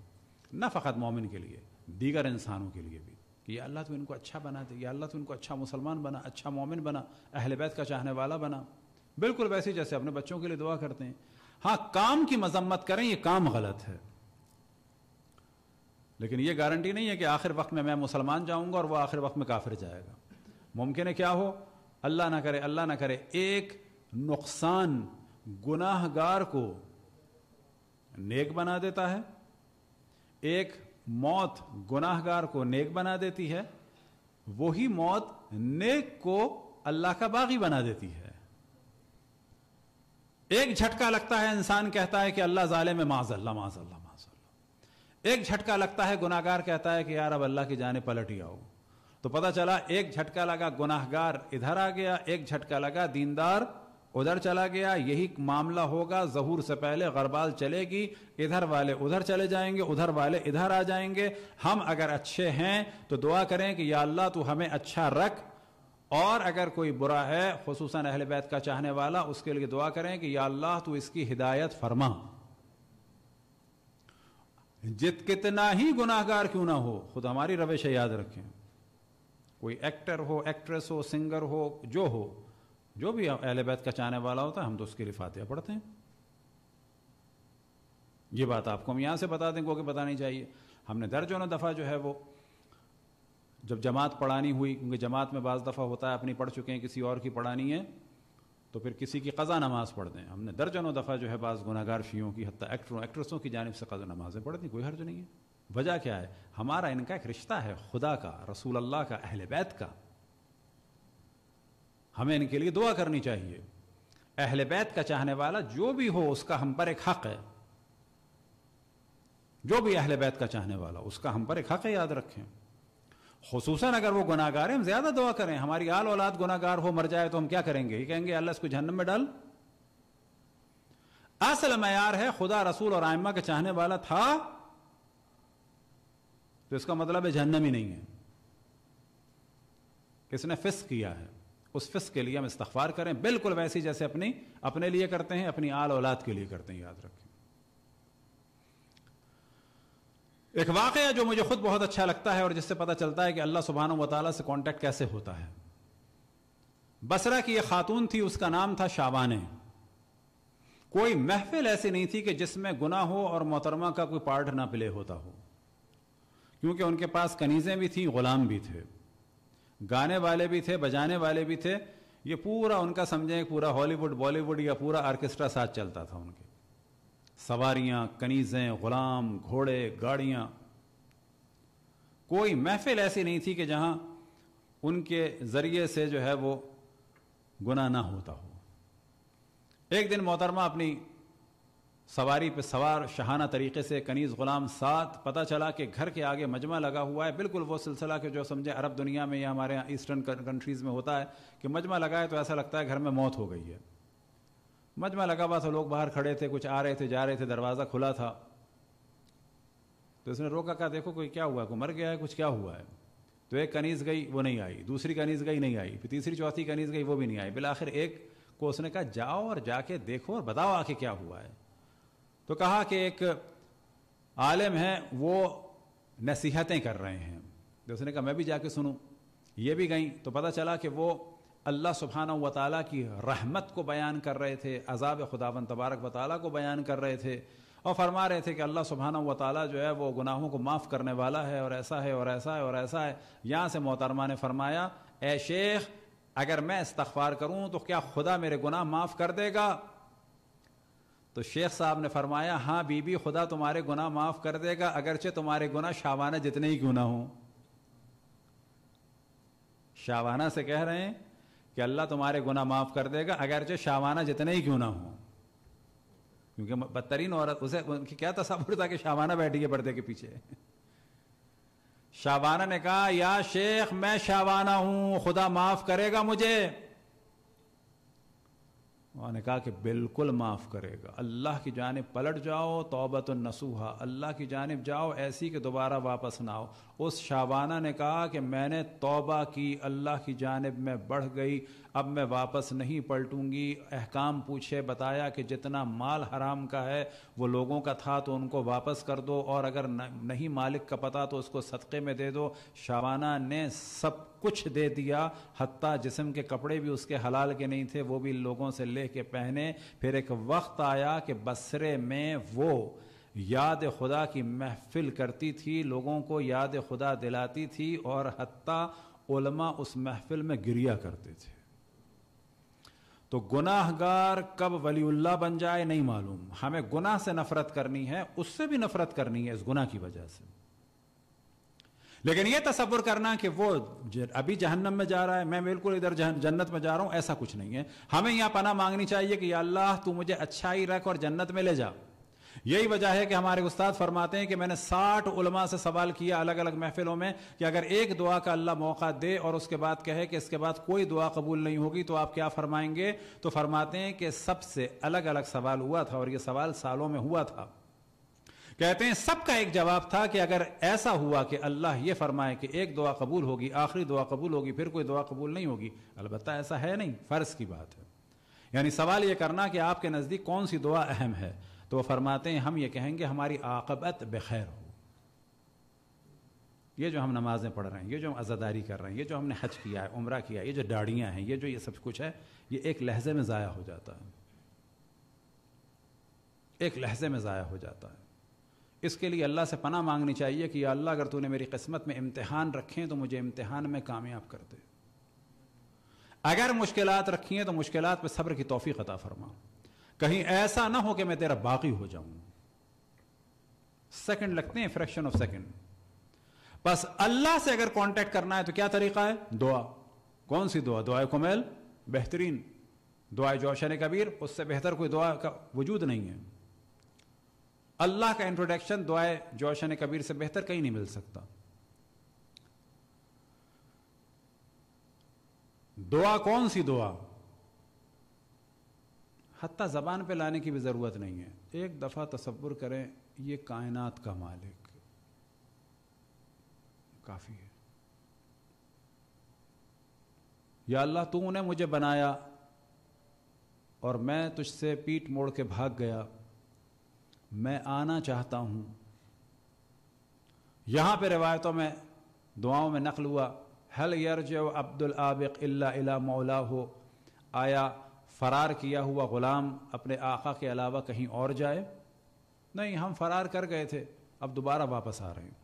न फ़कत मोमिन के लिए दीगर इंसानों के लिए भी कि या अल्लाह तो इनको अच्छा बना दे या अल्लाह तो इनको अच्छा मुसलमान बना अच्छा मोमिन बना अहल बैत का चाहने वाला बना बिल्कुल वैसे ही जैसे अपने बच्चों के लिए दुआ करते हैं हाँ काम की मजम्मत करें यह काम गलत है लेकिन यह गारंटी नहीं है कि आखिर वक्त में मैं मुसलमान जाऊंगा और वह आखिर वक्त में काफिर जाएगा मुमकिन है क्या हो अल्लाह ना करे अल्लाह ना करे एक नुकसान गुनाहगार को नेक बना देता है एक मौत गुनाहगार को नेक बना देती है वही मौत नेक को अल्लाह का बागी बना देती है एक झटका लगता है इंसान कहता है कि अल्लाह जाले में माजल्ला माजल्ला माजल्ला एक झटका लगता है गुनाहगार कहता है कि यार अब अल्लाह की जाने पलट ही आओ तो पता चला एक झटका लगा गुनाहगार इधर आ गया एक झटका लगा दीनदार उधर चला गया यही मामला होगा जहूर से पहले गरबाल चलेगी इधर वाले उधर चले जाएंगे उधर वाले इधर आ जाएंगे हम अगर अच्छे हैं तो दुआ करें कि या अल्लाह तू हमें अच्छा रख और अगर कोई बुरा है खसूस अहल बैत का चाहने वाला उसके लिए दुआ करें कि या अल्लाह तू इसकी हिदायत फरमा जित कितना ही गुनाहगार क्यों ना हो खुद हमारी रविश याद रखें कोई एक्टर हो एक्ट्रेस हो सिंगर हो जो हो जो भी अहल बैत का चाहने वाला होता है हम तो उसके लिए फातिहा पढ़ते हैं ये बात आपको हम यहाँ से बता दें क्योंकि बतानी चाहिए हमने दर्जनों दफ़ा जो है वो जब जमात पढ़ानी हुई क्योंकि जमात में बाज़ दफ़ा होता है अपनी पढ़ चुके हैं किसी और की पढ़ानी है तो फिर किसी की कज़ा नमाज पढ़ दें हमने दर्जनों दफ़ा जो है बाज़ गुनागार शीयों की हती एक्टरों एक्ट्रेसों की जानब से कज़ा नमाजें पढ़ दी कोई हर्ज नहीं है वजह क्या है हमारा इनका एक रिश्ता है खुदा का रसूल अल्लाह का अहल बैत का हमें इनके लिए दुआ करनी चाहिए अहल बैत का चाहने वाला जो भी हो उसका हम पर एक हक है जो भी अहल बैत का चाहने वाला उसका हम पर एक हक है याद रखें खसूस अगर वो गुनागार है हम ज्यादा दुआ करें हमारी आल औलाद गुनागार हो मर जाए तो हम क्या करेंगे ये कहेंगे अल्लाह इसको जहन्नम में डाल असल मैार है खुदा रसूल और आयमा के चाहने वाला था तो इसका मतलब है जहन्नम ही नहीं है किसने फिस किया है उस फिस के लिए हम इस्तफार करें बिल्कुल वैसी जैसे अपनी अपने लिए करते हैं अपनी आल औलाद के लिए करते हैं याद रखें एक वाक़ है जो मुझे खुद बहुत अच्छा लगता है और जिससे पता चलता है कि अल्लाह सुबहान वाली से कॉन्टेक्ट कैसे होता है बसरा की एक खातून थी उसका नाम था शाबाने कोई महफिल ऐसी नहीं थी कि जिसमें गुना हो और मोहतरमा का कोई पार्ट ना प्ले होता हो क्योंकि उनके पास कनीज़ें भी थी गुलाम भी थे गाने वाले भी थे बजाने वाले भी थे ये पूरा उनका समझें पूरा हॉलीवुड बॉलीवुड या पूरा आर्केस्ट्रा साथ चलता था उनके सवारियां कनीजें गुलाम घोड़े गाड़ियां कोई महफिल ऐसी नहीं थी कि जहां उनके जरिए से जो है वो गुना ना होता हो एक दिन मोहतरमा अपनी सवारी पे सवार शहाना तरीके से कनीज़ ग़ुलाम साथ पता चला कि घर के आगे मजमा लगा हुआ है बिल्कुल वो सिलसिला के जो समझे अरब दुनिया में या हमारे यहाँ ईस्टर्न कंट्रीज़ में होता है कि मजमा लगा है तो ऐसा लगता है घर में मौत हो गई है मजमा लगा हुआ था लोग बाहर खड़े थे कुछ आ रहे थे जा रहे थे दरवाज़ा खुला था तो इसने रोका कहा देखो कोई क्या हुआ को मर गया है कुछ क्या हुआ है तो एक कनीज़ गई वो नहीं आई दूसरी कनीज़ गई नहीं आई फिर तीसरी चौथी कनीज़ गई वो भी नहीं आई बिल आखिर एक को उसने कहा जाओ और जाके देखो और बताओ आके क्या हुआ है तो कहा कि एक आलम है वो नसीहतें कर रहे हैं तो उसने कहा मैं भी जाके सुनूं ये भी गई तो पता चला कि वो अल्लाह सुबहाना व ताली की रहमत को बयान कर रहे थे अजाब खुदावन तबारक व ताली को बयान कर रहे थे और फरमा रहे थे कि अल्लाह सुबहाना व ताली जो है वो गुनाहों को माफ़ करने वाला है और ऐसा है और ऐसा है और ऐसा है यहाँ से मोहतरमा ने फरमाया ए शेख अगर मैं इस्तफार करूँ तो क्या खुदा मेरे गुनाह माफ़ कर देगा तो शेख साहब ने फरमाया हाँ बीबी खुदा तुम्हारे गुना माफ कर देगा अगरचे तुम्हारे गुना शावाना जितने ही गुना हो शावाना से कह रहे हैं कि अल्लाह तुम्हारे गुना माफ कर देगा अगरचे शावाना जितने ही क्यों ना हो क्योंकि बदतरीन औरत उसे उनकी क्या तस्वुर था कि शावाना बैठी है पर्दे के पीछे शावाना ने कहा या शेख मैं शावाना हूं खुदा माफ करेगा मुझे उन्होंने कहा कि बिल्कुल माफ़ करेगा अल्लाह की जानब पलट जाओ तोबत नसूहा अल्लाह की जानब जाओ ऐसी कि दोबारा वापस ना आओ उस शाबाना ने कहा कि मैंने तोबा की अल्लाह की जानब में बढ़ गई अब मैं वापस नहीं पलटूंगी अहकाम पूछे बताया कि जितना माल हराम का है वो लोगों का था तो उनको वापस कर दो और अगर नहीं मालिक का पता तो उसको सदक़े में दे दो शाबाना ने सब कुछ दे दिया हती जिसम के कपड़े भी उसके हलाल के नहीं थे वो भी लोगों से ले के पहने फिर एक वक्त आया कि बसरे में वो याद खुदा की महफिल करती थी लोगों को याद खुदा दिलाती थी और हती उस महफिल में गिरिया करते थे तो गुनाहगार कब वलीउल्ला बन जाए नहीं मालूम हमें गुनाह से नफरत करनी है उससे भी नफरत करनी है इस गुनाह की वजह से लेकिन यह तस्वुर करना कि वो अभी जहन्नम में जा रहा है मैं बिल्कुल इधर जन्नत में जा रहा हूं ऐसा कुछ नहीं है हमें यहां पना मांगनी चाहिए कि अल्लाह तू मुझे अच्छाई रख और जन्नत में ले जा यही वजह है कि हमारे उस्ताद फरमाते हैं कि मैंने साठ उलमा से सवाल किया अलग अलग महफिलों में कि अगर एक दुआ का अल्लाह मौका दे और उसके बाद कहे कि इसके बाद कोई दुआ कबूल नहीं होगी तो आप क्या फरमाएंगे तो फरमाते हैं कि सबसे अलग अलग सवाल हुआ था और यह सवाल सालों में हुआ था कहते हैं सबका एक जवाब था कि अगर ऐसा हुआ कि अल्लाह ये फरमाए कि एक दुआ कबूल होगी आखिरी दुआ कबूल होगी फिर कोई दुआ कबूल नहीं होगी अलबत्त ऐसा है नहीं फर्ज की बात है यानी सवाल ये करना कि आपके नज़दीक कौन सी दुआ अहम है तो वह फरमाते हैं हम ये कहेंगे हमारी आकबत बखैर हो ये जो हम नमाज़ें पढ़ रहे हैं ये जो हम आज़ादारी कर रहे हैं ये जो हमने हज किया है उम्र किया है ये जो दाढ़ियाँ हैं ये जो ये सब कुछ है ये एक लहजे में ज़ाया हो जाता है एक लहजे में ज़ाया हो जाता है इसके लिए अल्लाह से पना मांगनी चाहिए कि अल्लाह अगर तूने मेरी किस्मत में इम्तहान रखे तो मुझे इम्तहान में कामयाब कर दे अगर मुश्किलात रखी हैं तो मुश्किलात पर सब्र की तोफ़ी अता फरमा कहीं ऐसा ना हो कि मैं तेरा बाकी हो जाऊं सेकंड लगते हैं फ्रैक्शन ऑफ सेकंड बस अल्लाह से अगर कांटेक्ट करना है तो क्या तरीका है दुआ कौन सी दुआ दुआ कुमेल बेहतरीन दुआ जोशन कबीर उससे बेहतर कोई दुआ का वजूद नहीं है अल्लाह का इंट्रोडक्शन दुआ जोशन कबीर से बेहतर कहीं नहीं मिल सकता दुआ कौन सी दुआ हती ज़बान पर लाने की भी ज़रूरत नहीं है एक दफ़ा तस्वुर करें ये कायनत का मालिक काफ़ी है या अल्लाह तू ने मुझे बनाया और मैं तुझसे पीठ मोड़ के भाग गया मैं आना चाहता हूँ यहाँ पे रिवायतों में दुआओं में नकल हुआ हल यरज अब्दुल आबिक इला मौला हो आया फरार किया हुआ ग़ुलाम अपने आका के अलावा कहीं और जाए नहीं हम फरार कर गए थे अब दोबारा वापस आ रहे हैं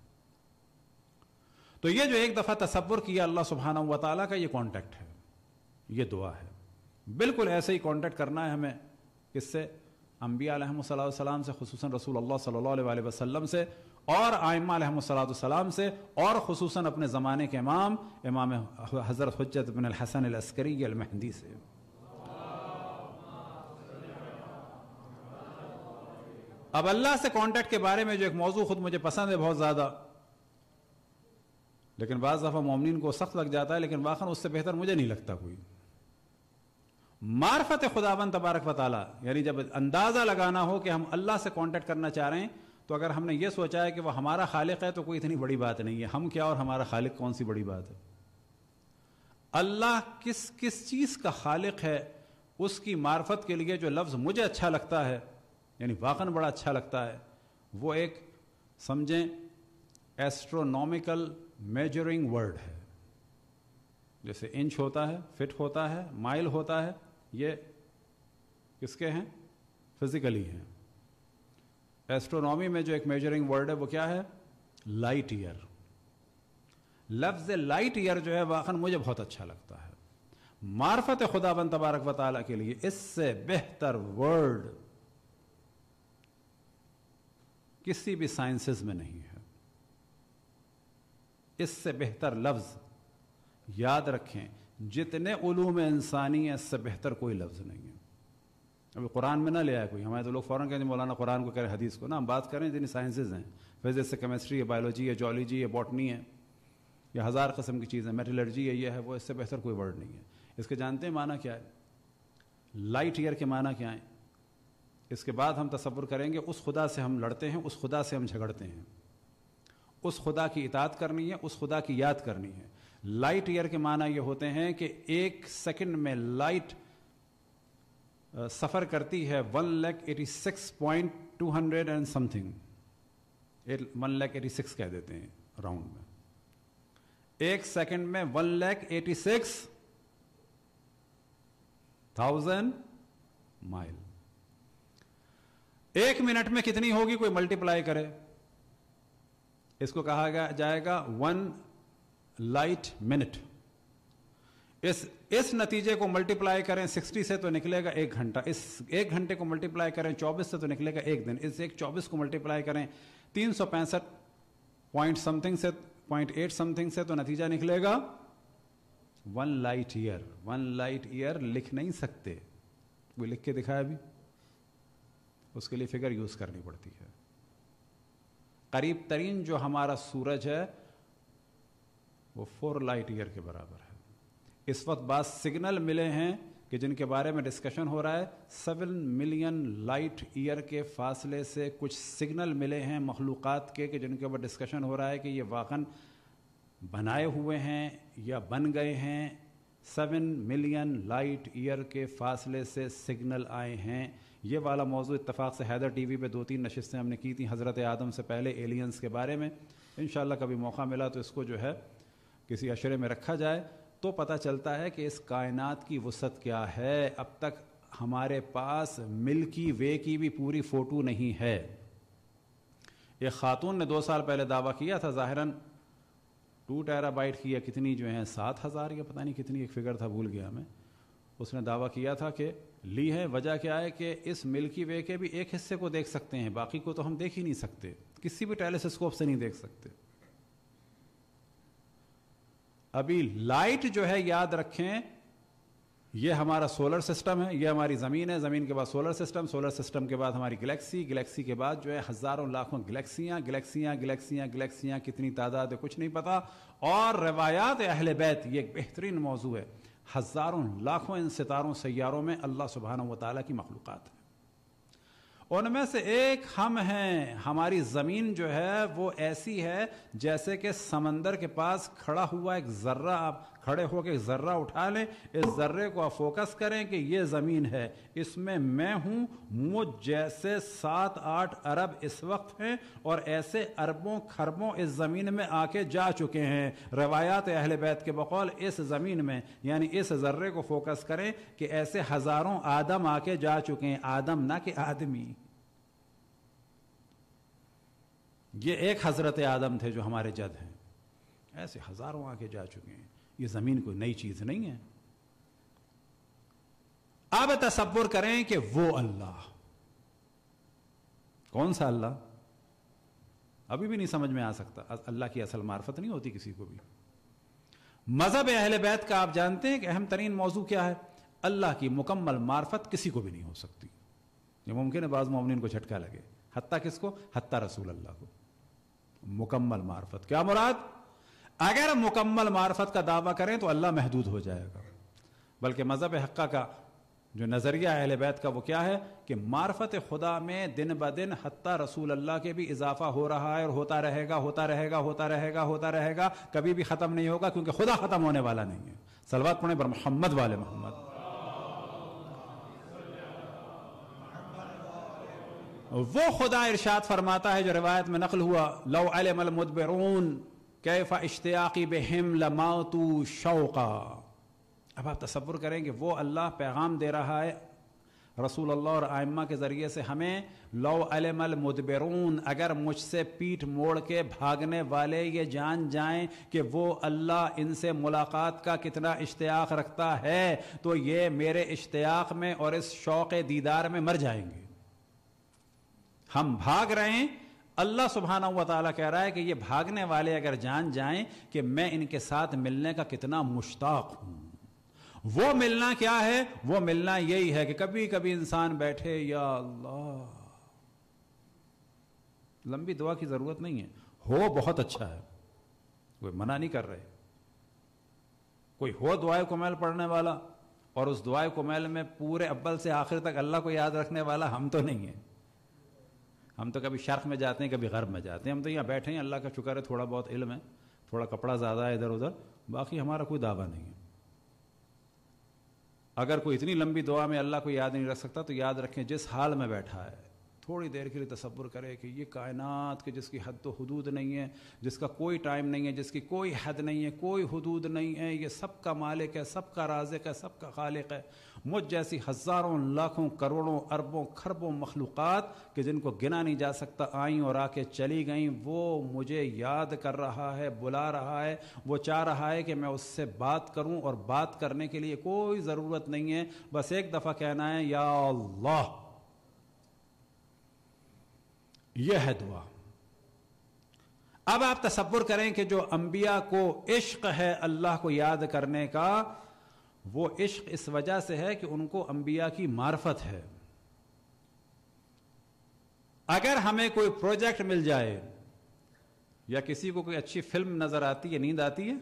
तो ये जो एक दफ़ा तस्वुर किया अल्लाह सुबहाना वाली का ये कांटेक्ट है ये दुआ है बिल्कुल ऐसे ही कांटेक्ट करना है हमें किससे अम्बिया से खसूस रसूल अल्लाह सल्ला वसलम से और आयमासलाम से और खसूस अपने ज़माने के इमाम इमाम हज़रत हजत बिन हसन अस्करी महदी से अब अल्लाह से कॉन्टेक्ट के बारे में जो एक मौजू खुद मुझे पसंद है बहुत ज़्यादा लेकिन बाज़ दफ़ा ममिन को सख्त लग जाता है लेकिन वाखन उससे बेहतर मुझे नहीं लगता कोई मार्फत खुदाबंद तबारक वाला यानी जब अंदाज़ा लगाना हो कि हम अल्लाह से कॉन्टेक्ट करना चाह रहे हैं तो अगर हमने यह सोचा है कि वह हमारा खालिक है तो कोई इतनी बड़ी बात नहीं है हम क्या और हमारा खालिक कौन सी बड़ी बात है अल्लाह किस किस चीज़ का खालिक है उसकी मार्फत के लिए जो लफ्ज़ मुझे अच्छा लगता है यानी वाकन बड़ा अच्छा लगता है वो एक समझें एस्ट्रोनॉमिकल मेजरिंग वर्ड है जैसे इंच होता है फिट होता है माइल होता है ये किसके हैं फिजिकली हैं एस्ट्रोनॉमी में जो एक मेजरिंग वर्ड है वो क्या है लाइट ईयर लफ्ज लाइट ईयर जो है वाहन मुझे बहुत अच्छा लगता है मार्फत खुदा बंद तबारक वाली के लिए इससे बेहतर वर्ड किसी भी साइंसेस में नहीं है इससे बेहतर लफ्ज याद रखें जितने उलूम इंसानी है इससे बेहतर कोई लफ्ज नहीं है अभी कुरान में ना ले आया कोई हमारे तो लोग फ़ौरन कहते हैं मौलाना कुरान को कह रहे हदीस को ना हम बात करें जितनी साइंसेज हैं फिजिक्स से केमिस्ट्री है बायोलॉजी है जोलॉजी है बॉटनी है या हज़ार कस्म की चीज़ें मेटलर्जी है यह है वो इससे बेहतर कोई वर्ड नहीं है इसके जानते हैं माना क्या है लाइट ईयर के माना क्या है इसके बाद हम तस्वुर करेंगे उस खुदा से हम लड़ते हैं उस खुदा से हम झगड़ते हैं उस खुदा की इतात करनी है उस खुदा की याद करनी है लाइट ईयर के माना ये होते हैं कि एक सेकंड में लाइट सफ़र करती है one lakh eighty six point two hundred and something one lakh eighty six कह देते हैं राउंड में एक सेकंड में one lakh eighty six thousand mile एक मिनट में कितनी होगी कोई मल्टीप्लाई करे इसको कहा गया जाएगा वन लाइट मिनट इस इस नतीजे को मल्टीप्लाई करें 60 से तो निकलेगा एक घंटा इस एक घंटे को मल्टीप्लाई करें 24 से तो निकलेगा एक दिन इस एक 24 को मल्टीप्लाई करें तीन पॉइंट समथिंग से पॉइंट एट समथिंग से तो नतीजा निकलेगा one light year one light year लिख नहीं सकते कोई लिख के दिखाया अभी उसके लिए फिगर यूज़ करनी पड़ती है करीब तरीन जो हमारा सूरज है वो फोर लाइट ईयर के बराबर है इस वक्त बाद सिग्नल मिले हैं कि जिनके बारे में डिस्कशन हो रहा है सेवन मिलियन लाइट ईयर के फासले से कुछ सिग्नल मिले हैं मखलूक़ के कि जिनके ऊपर डिस्कशन हो रहा है कि ये वाकन बनाए हुए हैं या बन गए हैं सेवन मिलियन लाइट ईयर के फासले से सिग्नल आए हैं ये वाला मौजू इतफ़ाक़ से हैदर टी वी पर दो तीन नशस्तें हमने की थी हज़रत आदम से पहले एलियंस के बारे में इन कभी मौका मिला तो इसको जो है किसी अशरे में रखा जाए तो पता चलता है कि इस कायनात की वसत क्या है अब तक हमारे पास मिल्की वे की भी पूरी फ़ोटो नहीं है एक ख़ातून ने दो साल पहले दावा किया था ज़ाहरन टू बाइट की या कितनी जो है सात हज़ार या पता नहीं कितनी एक फ़िगर था भूल गया मैं उसने दावा किया था कि ली है वजह क्या है कि इस मिल्की वे के भी एक हिस्से को देख सकते हैं बाकी को तो हम देख ही नहीं सकते किसी भी टेलीस्कोप से नहीं देख सकते अभी लाइट जो है याद रखें यह हमारा सोलर सिस्टम है यह हमारी ज़मीन है ज़मीन के बाद सोलर सिस्टम सोलर सिस्टम के बाद हमारी गैलेक्सी गैलेक्सी के बाद जो है हज़ारों लाखों गलेक्सियां गलेक्सियां गलेक्सियां गलेक्सियां कितनी तादाद है कुछ नहीं पता और रवायात अहल बैत ये एक बेहतरीन मौजू है हज़ारों लाखों इन सितारों सैारों में अल्लाह सुबहान वाली की मखलूक़ है उनमें से एक हम हैं हमारी ज़मीन जो है वो ऐसी है जैसे कि समंदर के पास खड़ा हुआ एक ज़र्रा आप खड़े होकर ज़र्रा उठा लें इस ज़र्रे को आप फोकस करें कि ये ज़मीन है इसमें मैं हूँ मुझ जैसे सात आठ अरब इस वक्त हैं और ऐसे अरबों खरबों इस ज़मीन में आके जा चुके हैं रवायात अहल बैत के बकौल इस ज़मीन में यानी इस ज़र्रे को फोकस करें कि ऐसे हज़ारों आदम आके जा चुके हैं आदम ना कि आदमी ये एक हज़रत आदम थे जो हमारे जद हैं ऐसे हज़ारों आके जा चुके हैं ये जमीन कोई नई चीज नहीं है अब तस्वुर करें कि वो अल्लाह कौन सा अल्लाह अभी भी नहीं समझ में आ सकता अल्लाह की असल मार्फत नहीं होती किसी को भी मजहब अहल बैत का आप जानते हैं कि अहम तरीन मौजू क्या है अल्लाह की मुकम्मल मार्फत किसी को भी नहीं हो सकती ये मुमकिन है बाज़ मोमिन को झटका लगे हत्ता किसको हत्ता रसूल अल्लाह को मुकम्मल मार्फत क्या मुराद अगर मुकम्मल मार्फत का दावा करें तो अल्लाह महदूद हो जाएगा बल्कि मज़हब हक्का का जो नज़रिया अहल बैत का वो क्या है कि मार्फत खुदा में दिन ब दिन हती रसूल अल्लाह के भी इजाफा हो रहा है और होता रहेगा होता रहेगा होता रहेगा होता रहेगा कभी भी ख़त्म नहीं होगा क्योंकि खुदा ख़त्म होने वाला नहीं है सलवात पुणे पर मोहम्मद वाले मोहम्मद वो खुदा इरशाद फरमाता है जो रिवायत में नकल हुआ लो अलमल कैफ इश्तियाकी बहम लमातू शौक़ा अब आप तस्वुर करें कि वो अल्लाह पैगाम दे रहा है रसूल अल्लाह और आयमा के ज़रिए से हमें लो अलमल मुदबरून अगर मुझसे पीठ मोड़ के भागने वाले ये जान जाएं कि वो अल्लाह इनसे मुलाकात का कितना इश्तियाक रखता है तो ये मेरे इश्तियाक में और इस शौक़ दीदार में मर जाएंगे हम भाग रहे हैं अल्लाह सुबहाना हुआ तला कह रहा है कि ये भागने वाले अगर जान जाएं कि मैं इनके साथ मिलने का कितना मुश्ताक हूं वो मिलना क्या है वो मिलना यही है कि कभी कभी इंसान बैठे या अल्लाह लंबी दुआ की जरूरत नहीं है हो बहुत अच्छा है कोई मना नहीं कर रहे कोई हो दुआए कुमैल पढ़ने वाला और उस दुआए कुमैल में पूरे अब्बल से आखिर तक अल्लाह को याद रखने वाला हम तो नहीं है हम तो कभी शर्क में जाते हैं कभी गर्ब में जाते हैं हम तो यहाँ बैठे हैं अल्लाह का शुक्र है थोड़ा बहुत इल्म है थोड़ा कपड़ा ज़्यादा है इधर उधर बाकी हमारा कोई दावा नहीं है अगर कोई इतनी लंबी दुआ में अल्लाह को याद नहीं रख सकता तो याद रखें जिस हाल में बैठा है थोड़ी देर के लिए तस्वुर करें कि ये कायनात के जिसकी हद तो हदूद नहीं है जिसका कोई टाइम नहीं है जिसकी कोई हद नहीं है कोई हदूद नहीं है ये सब का मालिक है सब का राजिक है सब का खालिक है मुझ जैसी हज़ारों लाखों करोड़ों अरबों खरबों मखलूक़ के जिनको गिना नहीं जा सकता आई और आके चली गई वो मुझे याद कर रहा है बुला रहा है वो चाह रहा है कि मैं उससे बात करूँ और बात करने के लिए कोई ज़रूरत नहीं है बस एक दफ़ा कहना है या अल्लाह यह है दुआ अब आप तस्वुर करें कि जो अंबिया को इश्क है अल्लाह को याद करने का वो इश्क इस वजह से है कि उनको अंबिया की मार्फत है अगर हमें कोई प्रोजेक्ट मिल जाए या किसी को कोई अच्छी फिल्म नजर आती है नींद आती है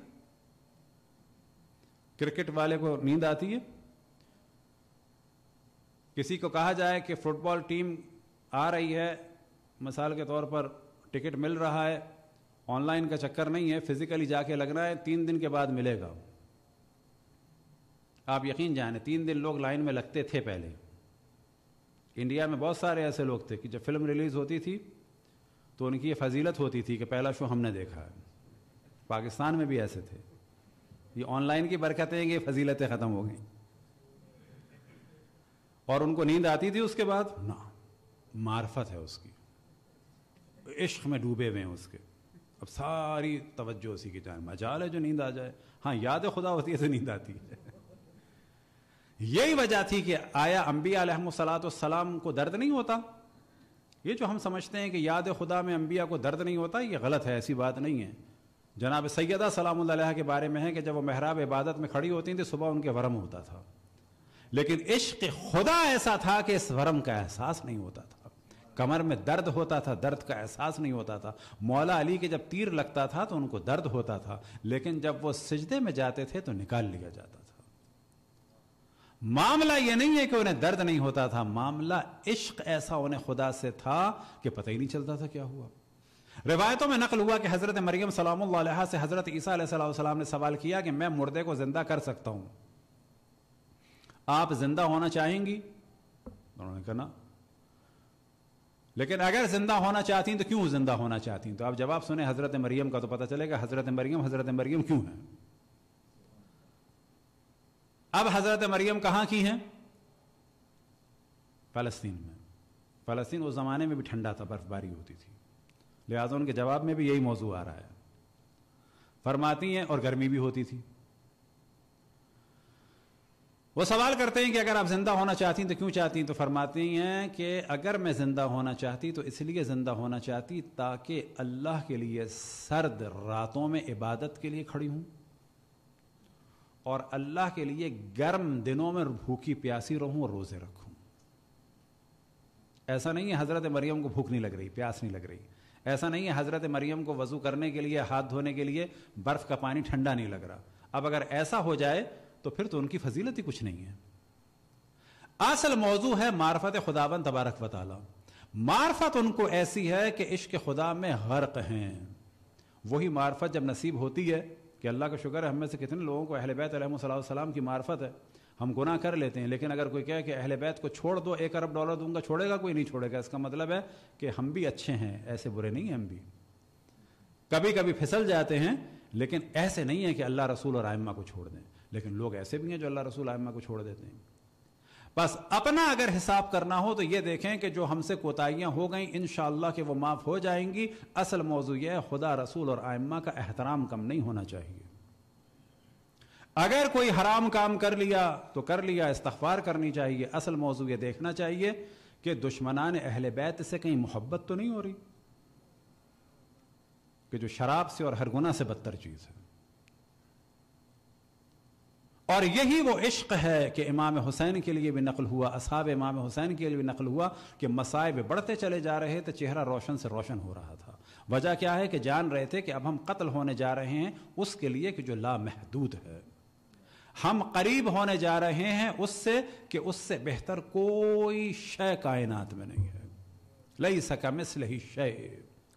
क्रिकेट वाले को नींद आती है किसी को कहा जाए कि फुटबॉल टीम आ रही है मिसाल के तौर पर टिकट मिल रहा है ऑनलाइन का चक्कर नहीं है फिजिकली जाके लगना है तीन दिन के बाद मिलेगा आप यकीन जाने तीन दिन लोग लाइन में लगते थे पहले इंडिया में बहुत सारे ऐसे लोग थे कि जब फिल्म रिलीज़ होती थी तो उनकी ये फजीलत होती थी कि पहला शो हमने देखा है पाकिस्तान में भी ऐसे थे ये ऑनलाइन की बरकतें ये फजीलतें ख़त्म हो गई और उनको नींद आती थी उसके बाद ना मार्फत है उसकी इश्क में डूबे हुए हैं उसके अब सारी तवज्जो उसी की जान मजाल है जो नींद आ जाए हाँ याद खुदा होती है तो नींद आती है यही वजह थी कि आया अम्बिया सलाम को दर्द नहीं होता ये जो हम समझते हैं कि याद खुदा में अम्बिया को दर्द नहीं होता ये गलत है ऐसी बात नहीं है जनाब सैदा सलाम के बारे में है कि जब वो महराब इबादत में खड़ी होती थी सुबह उनके वरम होता था लेकिन इश्क खुदा ऐसा था कि इस वरम का एहसास नहीं होता था कमर में दर्द होता था दर्द का एहसास नहीं होता था मौला अली के जब तीर लगता था तो उनको दर्द होता था लेकिन जब वो सिजदे में जाते थे तो निकाल लिया जाता था मामला यह नहीं है कि उन्हें दर्द नहीं होता था मामला इश्क ऐसा उन्हें खुदा से था कि पता ही नहीं चलता था क्या हुआ रिवायतों में नकल हुआ कि हजरत मरियम सलाम से हजरत ईसा सलाम ने सवाल किया कि मैं मुर्दे को जिंदा कर सकता हूं आप जिंदा होना चाहेंगी उन्होंने कहा ना लेकिन अगर जिंदा होना चाहती हैं तो क्यों जिंदा होना चाहती तो आप जवाब सुने हजरत मरियम का तो पता चलेगा हजरत मरियम हजरत मरियम क्यों है अब हजरत मरियम कहां की हैं फलस्तीन में फलस्तीन उस ज़माने में भी ठंडा था बर्फबारी होती थी लिहाजा उनके जवाब में भी यही मौजू आ रहा है फरमाती हैं और गर्मी भी होती थी वो सवाल करते हैं कि अगर आप जिंदा होना चाहती हैं तो क्यों चाहती हैं तो फरमाती हैं कि अगर मैं जिंदा होना चाहती तो इसलिए जिंदा होना चाहती ताकि अल्लाह के लिए सर्द रातों में इबादत के लिए खड़ी हूं और अल्लाह के लिए गर्म दिनों में भूखी प्यासी रहूं रोजे रखूं ऐसा नहीं है हजरत मरियम को भूख नहीं लग रही प्यास नहीं लग रही ऐसा नहीं है हजरत मरियम को वजू करने के लिए हाथ धोने के लिए बर्फ का पानी ठंडा नहीं लग रहा अब अगर ऐसा हो जाए तो फिर तो उनकी फजीलत ही कुछ नहीं है असल मौजू है मार्फत खुदावन तबारक वाली मार्फत उनको ऐसी है कि इश्क खुदा में गर्क हैं वही मार्फत जब नसीब होती है कि अल्लाह का शुक्र है हमें से कितने लोगों को अहल बैत सलाम की मार्फत है हम गुना कर लेते हैं लेकिन अगर कोई कहे कि अहल बैत को छोड़ दो एक अरब डॉलर दूंगा छोड़ेगा कोई नहीं छोड़ेगा इसका मतलब है कि हम भी अच्छे हैं ऐसे बुरे नहीं हैं हम भी कभी कभी फिसल जाते हैं लेकिन ऐसे नहीं है कि अल्लाह रसूल और आयमा को छोड़ दें लेकिन लोग ऐसे भी हैं जो अल्लाह रसूल आयमा को छोड़ देते हैं बस अपना अगर हिसाब करना हो तो ये देखें कि जो हमसे कोताहियाँ हो गई इन कि वो माफ़ हो जाएंगी असल मौजू यह खुदा रसूल और आयमा का एहतराम कम नहीं होना चाहिए अगर कोई हराम काम कर लिया तो कर लिया इस्तफार करनी चाहिए असल मौजू यह देखना चाहिए कि दुश्मनान अहल बैत से कहीं मोहब्बत तो नहीं हो रही कि जो शराब से और हर गुना से बदतर चीज़ है और यही वो इश्क है कि इमाम हुसैन के लिए भी नकल हुआ असहाब इमाम हुसैन के लिए भी नकल हुआ कि मसायब बढ़ते चले जा रहे थे चेहरा रोशन से रोशन हो रहा था वजह क्या है कि जान रहे थे कि अब हम कत्ल होने जा रहे हैं उसके लिए कि जो लामहदूद है हम करीब होने जा रहे हैं उससे कि उससे बेहतर कोई शय कायनात में नहीं है लई सका मिसल ही शय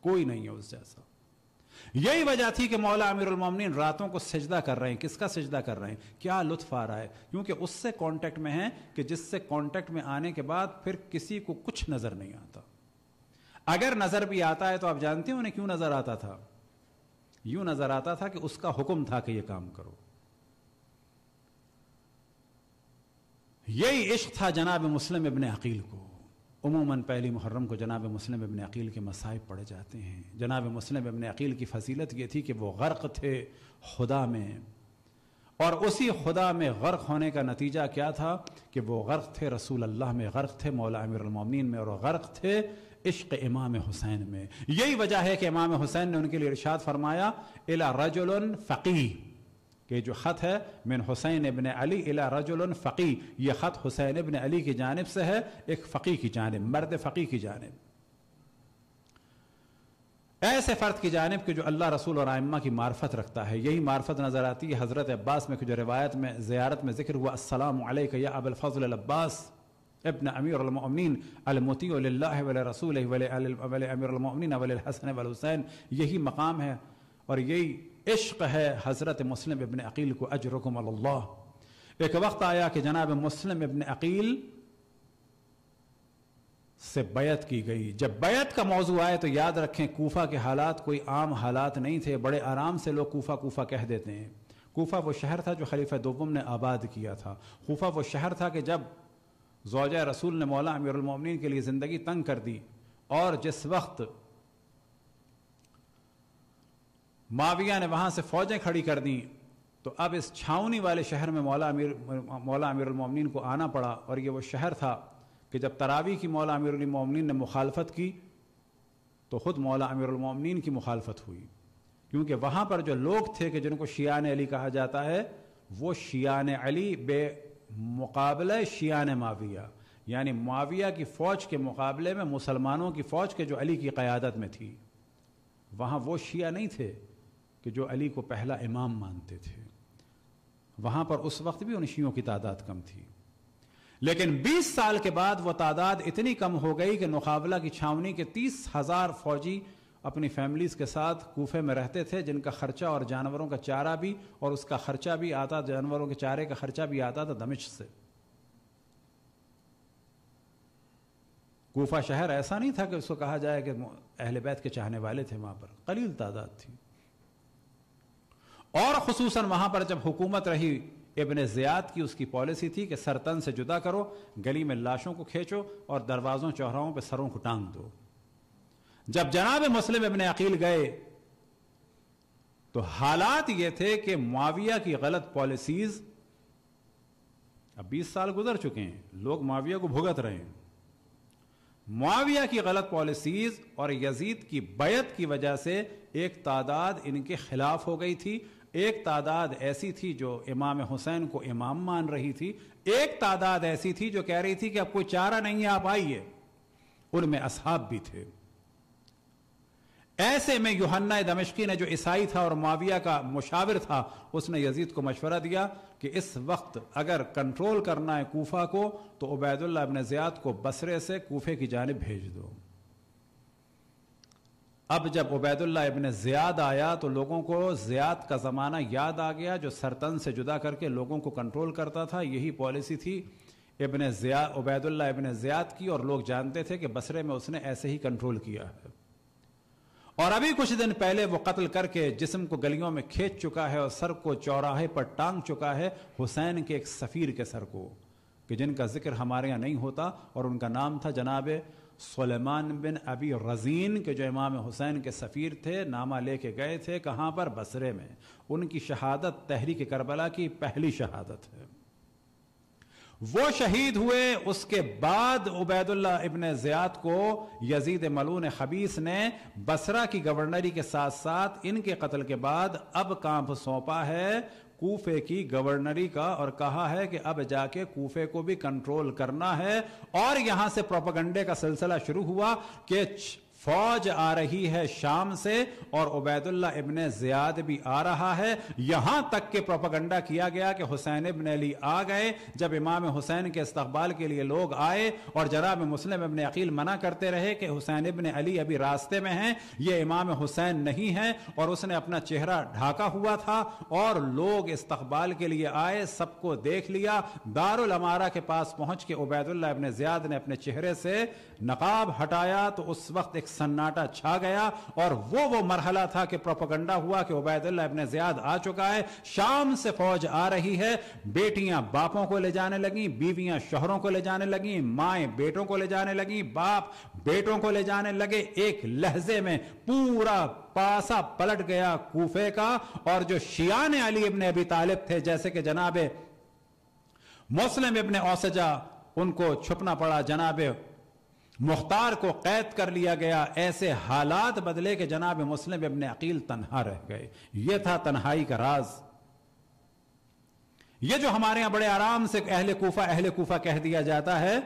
कोई नहीं है उस जैसा यही वजह थी कि मौला अमीरमिन रातों को सजदा कर रहे हैं किसका सजदा कर रहे हैं क्या लुत्फ आ रहा है क्योंकि उससे कॉन्टेक्ट में है कि जिससे कॉन्टैक्ट में आने के बाद फिर किसी को कुछ नजर नहीं आता अगर नजर भी आता है तो आप जानते हो उन्हें क्यों नजर आता था यूं नजर आता था कि उसका हुक्म था कि यह काम करो यही इश्क था जनाब मुस्लिम इबन अकील को उमूमन पहली मुहर्रम को जनाब मुस्लिम इबन अकील के मसाइब पढ़े जाते हैं जनाब मुस्लिम इबन अकील की फजीलत ये थी कि वो गर्क थे खुदा में और उसी खुदा में गर्क होने का नतीजा क्या था कि वो गर्क थे रसूल अल्लाह में गर्क थे मौला अमीरमिन में और गर्क थे इश्क इमाम हुसैन में यही वजह है कि इमाम हुसैन ने उनके लिए इरशाद फरमाया इला रजुल फ़कीह कि जो ख़त है मिन हुसैन इबन अली इला रजुल फ़की ये ख़त हुसैन इबन अली की जानब से है एक फ़की की जानब मर्द फ़की की जानब ऐसे फ़र्द की जानब कि जो अल्लाह रसूल और आयमा की मार्फत रखता है यही मार्फत नज़र आती है हज़रत अब्बास में जो रिवायत में ज़्यारत में जिक्र हुआ असलम या अबुल फ़जल अब्बास इबन अमीरमिन अलमती वल रसूल वल अमीरमिन वल हसन वल हुसैन यही मकाम है और यही इश्क है हज़रत मुस्लिम इबन अकील को अजरकम अल्लाह एक वक्त आया कि जनाब मुस्लिम इबन अकील से बैत की गई जब बैत का मौजू आए तो याद रखें कोफा के हालात कोई आम हालात नहीं थे बड़े आराम से लोग कोफा कोफा कह देते हैं कोफा वो शहर था जो खलीफा दोबम ने आबाद किया था कोफा वो शहर था कि जब जोजा रसूल ने मौला अमीरमिन के लिए ज़िंदगी तंग कर दी और जिस वक्त माविया ने वहाँ से फौजें खड़ी कर दी तो अब इस छावनी वाले शहर में मौला अमीर मौला अमीरमिन को आना पड़ा और ये वो शहर था कि जब तरावी की मौला अमीरमिन ने मुखालफत की तो ख़ुद मौला अमीरमिन की मुखालफत हुई क्योंकि वहाँ पर जो लोग थे कि जिनको शियान अली कहा जाता है वो शियान अली बे मुकाबले शियान माविया यानी माविया की फ़ौज के मुकाबले में मुसलमानों की फ़ौज के जो अली की क़्यादत में थी वहाँ वो शिया नहीं थे कि जो अली को पहला इमाम मानते थे वहाँ पर उस वक्त भी उन शियों की तादाद कम थी लेकिन 20 साल के बाद वह तादाद इतनी कम हो गई कि नुकाबला की छावनी के तीस हजार फौजी अपनी फैमिलीज के साथ कूफे में रहते थे जिनका खर्चा और जानवरों का चारा भी और उसका खर्चा भी आता जानवरों के चारे का खर्चा भी आता था दमिश से कोफा शहर ऐसा नहीं था कि उसको कहा जाए कि अहल बैत के चाहने वाले थे वहां पर कलील तादाद थी और खसूस वहां पर जब हुकूमत रही इबन ज़ियाद की उसकी पॉलिसी थी कि सरतन से जुदा करो गली में लाशों को खींचो और दरवाज़ों चौराहों पर सरों को टांग दो जब जनाब मुस्लिम इबन अकील गए तो हालात ये थे कि माविया की गलत पॉलिसीज अब बीस साल गुजर चुके हैं लोग माविया को भुगत रहे हैं माविया की गलत पॉलिसीज और यजीद की बैत की वजह से एक तादाद इनके खिलाफ हो गई थी एक तादाद ऐसी थी जो इमाम हुसैन को इमाम मान रही थी एक तादाद ऐसी थी जो कह रही थी कि अब कोई चारा नहीं है आप आइए उनमें असहाब भी थे ऐसे में योहन्ना दमिश्की ने जो ईसाई था और माविया का मुशाविर था उसने यजीद को मशवरा दिया कि इस वक्त अगर कंट्रोल करना है कोफा को तो उबैदुल्ला इबन ज़ियाद को बसरे से कोफे की जानब भेज दो अब जब उबैदुल्ला इबन ज़ियाद आया तो लोगों को ज़ियाद का ज़माना याद आ गया जो सरतन से जुदा करके लोगों को कंट्रोल करता था यही पॉलिसी थी Ibn Ziya Ubaidullah Ibn Ziyad की और लोग जानते थे कि बसरे में उसने ऐसे ही कंट्रोल किया है और अभी कुछ दिन पहले वो कत्ल करके जिस्म को गलियों में खींच चुका है और सर को चौराहे पर टांग चुका है हुसैन के एक सफ़ीर के सर को कि जिनका जिक्र हमारे यहाँ नहीं होता और उनका नाम था जनाब सुलेमान बिन अबी रज़ीन के जो इमाम हुसैन के सफ़ीर थे नामा लेके गए थे कहाँ पर बसरे में उनकी शहादत तहरीक करबला की पहली शहादत है वो शहीद हुए उसके बाद उबैदुल्ला इबन ज़ियाद को यजीद मलून हबीस ने बसरा की गवर्नरी के साथ साथ इनके कत्ल के बाद अब कांप सौंपा है कूफे की गवर्नरी का और कहा है कि अब जाके कूफे को भी कंट्रोल करना है और यहां से प्रोपागंडे का सिलसिला शुरू हुआ कि फौज आ रही है शाम से और उबैदुल्ला इबन जियाद भी आ रहा है यहां तक के प्रोपागंडा किया गया कि हुसैन इबन अली आ गए जब इमाम हुसैन के इस्तबाल के लिए लोग आए और जनाब मुस्लिम इबन अकील मना करते रहे कि हुसैन इबन अली अभी रास्ते में हैं ये इमाम हुसैन नहीं है और उसने अपना चेहरा ढाका हुआ था और लोग इस्तबाल के लिए आए सबको देख लिया दारुल अमारा के पास पहुंच के उबैदुल्ला इबन जियाद ने अपने चेहरे से नकाब हटाया तो उस वक्त एक सन्नाटा छा गया और वो वो मरहला था कि प्रोपगंडा हुआ कि उबैदुल्ला इबन ज्याद आ चुका है शाम से फौज आ रही है बेटियां बापों को ले जाने लगी बीवियां शहरों को ले जाने लगी माए बेटों को ले जाने लगी बाप बेटों को ले जाने लगे एक लहजे में पूरा पासा पलट गया कूफे का और जो शियान अली इबन अभी तालिब थे जैसे कि जनाबे मुस्लिम इबन औसजा उनको छुपना पड़ा जनाबे मुख्तार को कैद कर लिया गया ऐसे हालात बदले के जनाब मुस्लिम अपने अकील तनहा रह गए यह था तन्हाई का राज ये जो हमारे यहां बड़े आराम से अहले कूफा अहले कूफा कह दिया जाता है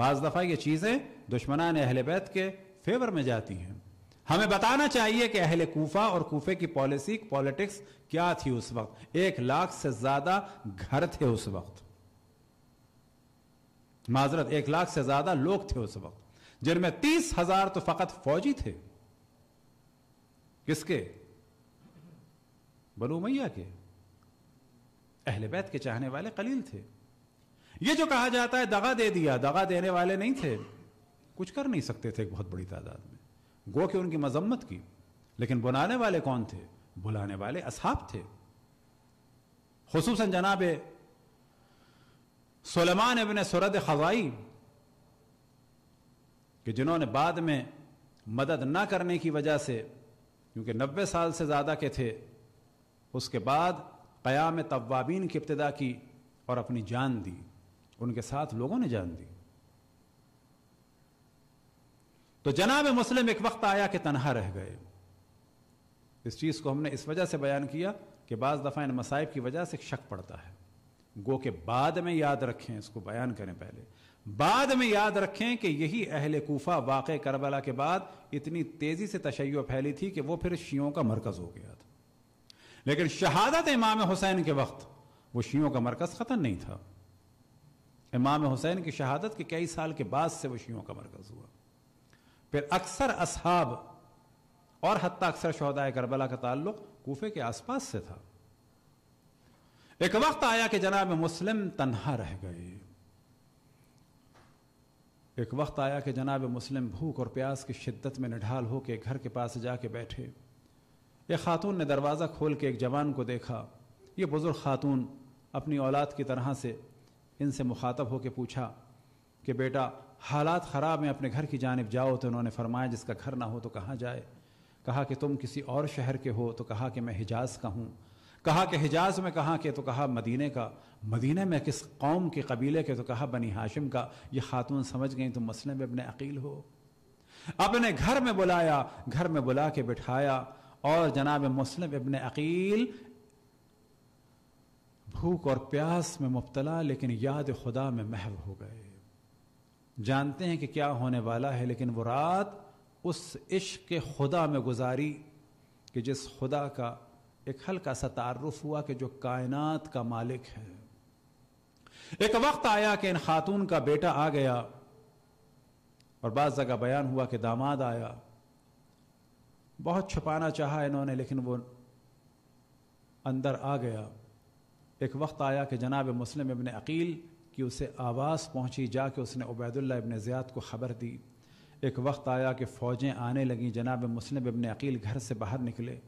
बाज दफा ये चीजें दुश्मनान अहले बैत के फेवर में जाती हैं हमें बताना चाहिए कि अहले कूफा और कूफे की पॉलिसी पॉलिटिक्स क्या थी उस वक्त एक लाख से ज्यादा घर थे उस वक्त माजरत एक लाख से ज्यादा लोग थे उस वक्त जिनमें तीस हजार तो फकत फौजी थे किसके बलू मैया के अहले बैत के चाहने वाले कलील थे ये जो कहा जाता है दगा दे दिया दगा देने वाले नहीं थे कुछ कर नहीं सकते थे एक बहुत बड़ी तादाद में गो के उनकी मजम्मत की लेकिन बुलाने वाले कौन थे बुलाने वाले असहाब थे खसूस जनाब सलेमान इबन सरद खजाई कि जिन्होंने बाद में मदद ना करने की वजह से क्योंकि नब्बे साल से ज़्यादा के थे उसके बाद क़याम तवाबीन की इब्तदा की और अपनी जान दी उनके साथ लोगों ने जान दी तो जनाब मुस्लिम एक वक्त आया कि तनहा रह गए इस चीज़ को हमने इस वजह से बयान किया कि बाज़ दफ़ा इन मसाइब की वजह से शक पड़ता है गो के बाद में याद रखें इसको बयान करें पहले बाद में याद रखें कि यही अहल कोफा वाक़ करबला के बाद इतनी तेज़ी से तशै फैली थी कि वह फिर शियों का मरकज़ हो गया था लेकिन शहादत इमाम हुसैन के वक्त वो शियों का मरकज़ ख़त्म नहीं था इमाम हुसैन की शहादत के कई साल के बाद से वो शियों का मरकज़ हुआ फिर अक्सर असहाब और हती अक्सर शहदाय करबला का ताल्लुक कोफे के आसपास से था एक वक्त आया कि जनाब मुस्लिम तन्हा रह गए एक वक्त आया कि जनाब मुस्लिम भूख और प्यास की शिद्दत में निढाल होकर घर के पास जाके बैठे एक खातून ने दरवाज़ा खोल के एक जवान को देखा ये बुज़ुर्ग खातून अपनी औलाद की तरह से इनसे मुखातब होकर पूछा कि बेटा हालात ख़राब हैं अपने घर की जानब जाओ तो उन्होंने फरमाया जिसका घर ना हो तो कहाँ जाए कहा कि तुम किसी और शहर के हो तो कहा कि मैं हिजाज का हूँ कहा कि हिजाज में कहा के तो कहा मदीने का मदीने में किस कौम के कबीले के तो कहा बनी हाशिम का ये खातून समझ गई तो मसले में अपने अकील हो अपने घर में बुलाया घर में बुला के बिठाया और जनाब मुस्लिम इबन अकील भूख और प्यास में मुबतला लेकिन याद खुदा में महव हो गए जानते हैं कि क्या होने वाला है लेकिन वो रात उस इश्क के खुदा में गुजारी कि जिस खुदा का एक हल्का सा तारुफ हुआ कि जो कायनात का मालिक है एक वक्त आया कि इन खातून का बेटा आ गया और बाद जगह बयान हुआ कि दामाद आया बहुत छुपाना चाहा इन्होंने लेकिन वो अंदर आ गया एक वक्त आया कि जनाब मुस्लिम इबन अकील की उसे आवाज़ पहुंची जाके उसने उबैदुल्ला इबन ज़ियाद को ख़बर दी एक वक्त आया कि फ़ौजें आने लगीं जनाब मुस्लिम इबन अकील घर से बाहर निकले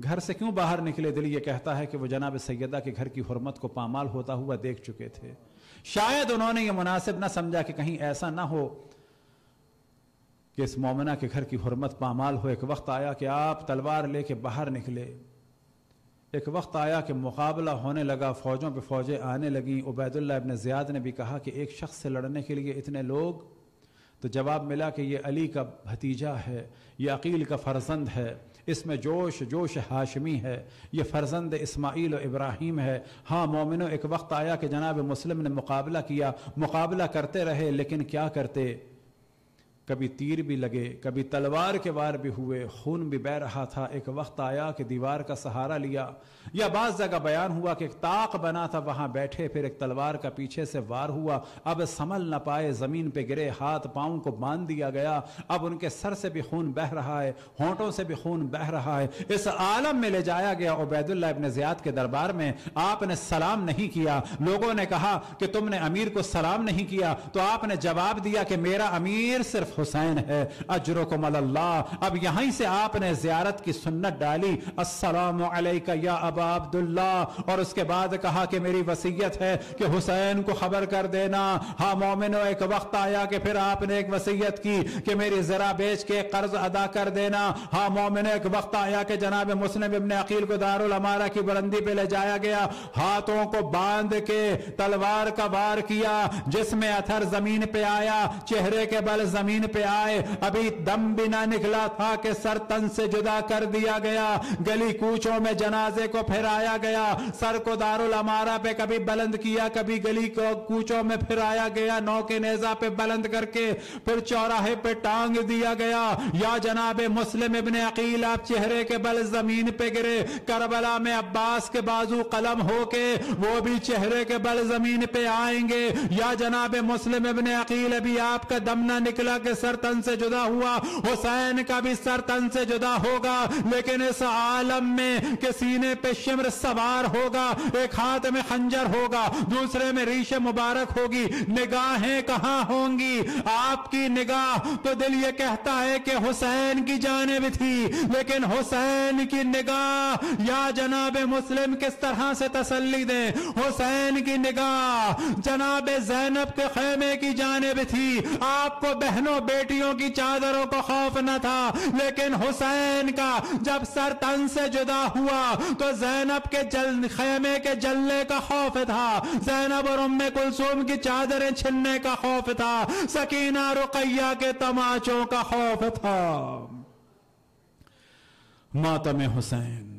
घर से क्यों बाहर निकले दिल ये कहता है कि वो जनाब सैदा के घर की हरमत को पामाल होता हुआ देख चुके थे शायद उन्होंने ये मुनासिब ना समझा कि कहीं ऐसा ना हो कि इस मोमना के घर की हरमत पामाल हो एक वक्त आया कि आप तलवार लेके बाहर निकले एक वक्त आया कि मुकाबला होने लगा फौजों पर फौजें आने लगीं उबैदुल्ला अबन ज़ियाद ने भी कहा कि एक शख्स से लड़ने के लिए इतने लोग तो जवाब मिला कि ये अली का भतीजा है ये अकील का फरजंद है इसमें जोश जोश हाशमी है ये फर्जंद इसमाइल इब्राहिम है हाँ मोमिनो एक वक्त आया कि जनाब मुस्लिम ने मुकाबला किया मुकाबला करते रहे लेकिन क्या करते कभी तीर भी लगे कभी तलवार के वार भी हुए खून भी बह रहा था एक वक्त आया कि दीवार का सहारा लिया या बाज जगह बयान हुआ कि एक ताक बना था वहां बैठे फिर एक तलवार का पीछे से वार हुआ अब संभल ना पाए जमीन पे गिरे हाथ पांव को बांध दिया गया अब उनके सर से भी खून बह रहा है होंठों से भी खून बह रहा है इस आलम में ले जाया गया उबैदुल्ला इब्ने जियाद के दरबार में आपने सलाम नहीं किया लोगों ने कहा कि तुमने अमीर को सलाम नहीं किया तो आपने जवाब दिया कि मेरा अमीर सिर्फ हुसैन है अजरो अल्लाह अब यहीं से आपने जियारत की सुन्नत डाली असलम या अब बाबा अब्दुल्ला और उसके बाद कहा कि मेरी वसीयत है कि हुसैन को खबर कर देना हा मोमिनो एक वक्त आया कि फिर आपने एक वसीयत की कि मेरी जरा बेच के कर्ज अदा कर देना हा मोमिनो एक वक्त आया कि जनाब मुस्लिम इबन अकील को दारुल हमारा की बुलंदी पे ले जाया गया हाथों को बांध के तलवार का वार किया जिसमें अथर जमीन पे आया चेहरे के बल जमीन पे आए अभी दम भी ना निकला था कि सर तन से जुदा कर दिया गया गली कूचों में जनाजे को को फहराया गया सर को दारुल अमारा पे कभी बुलंद किया कभी गली को कूचों में फिराया गया नौ के नेजा पे बुलंद करके फिर चौराहे पे टांग दिया गया या जनाब मुस्लिम इबन अकील आप चेहरे के बल जमीन पे गिरे करबला में अब्बास के बाजू कलम होके वो भी चेहरे के बल जमीन पे आएंगे या जनाब मुस्लिम इबन अकील अभी आपका दम ना निकला के सर तन से जुदा हुआ हुसैन का भी सर तन से जुदा होगा लेकिन इस आलम में के सीने पे पे शिमर सवार होगा एक हाथ में खंजर होगा दूसरे में रीश मुबारक होगी निगाहें कहा होंगी आपकी निगाह तो दिल ये कहता है कि हुसैन की जानेब थी लेकिन हुसैन की निगाह या जनाब मुस्लिम किस तरह से तसल्ली दें हुसैन की निगाह जनाब जैनब के खेमे की जानेब थी आपको बहनों बेटियों की चादरों को खौफ न था लेकिन हुसैन का जब सर तन से जुदा हुआ तो जैनब के जल खेमे के जलने का खौफ था जैनब और उम्मे कुलसूम की चादरें छिनने का खौफ था सकीना रुकैया के तमाचों का खौफ था मातम हुसैन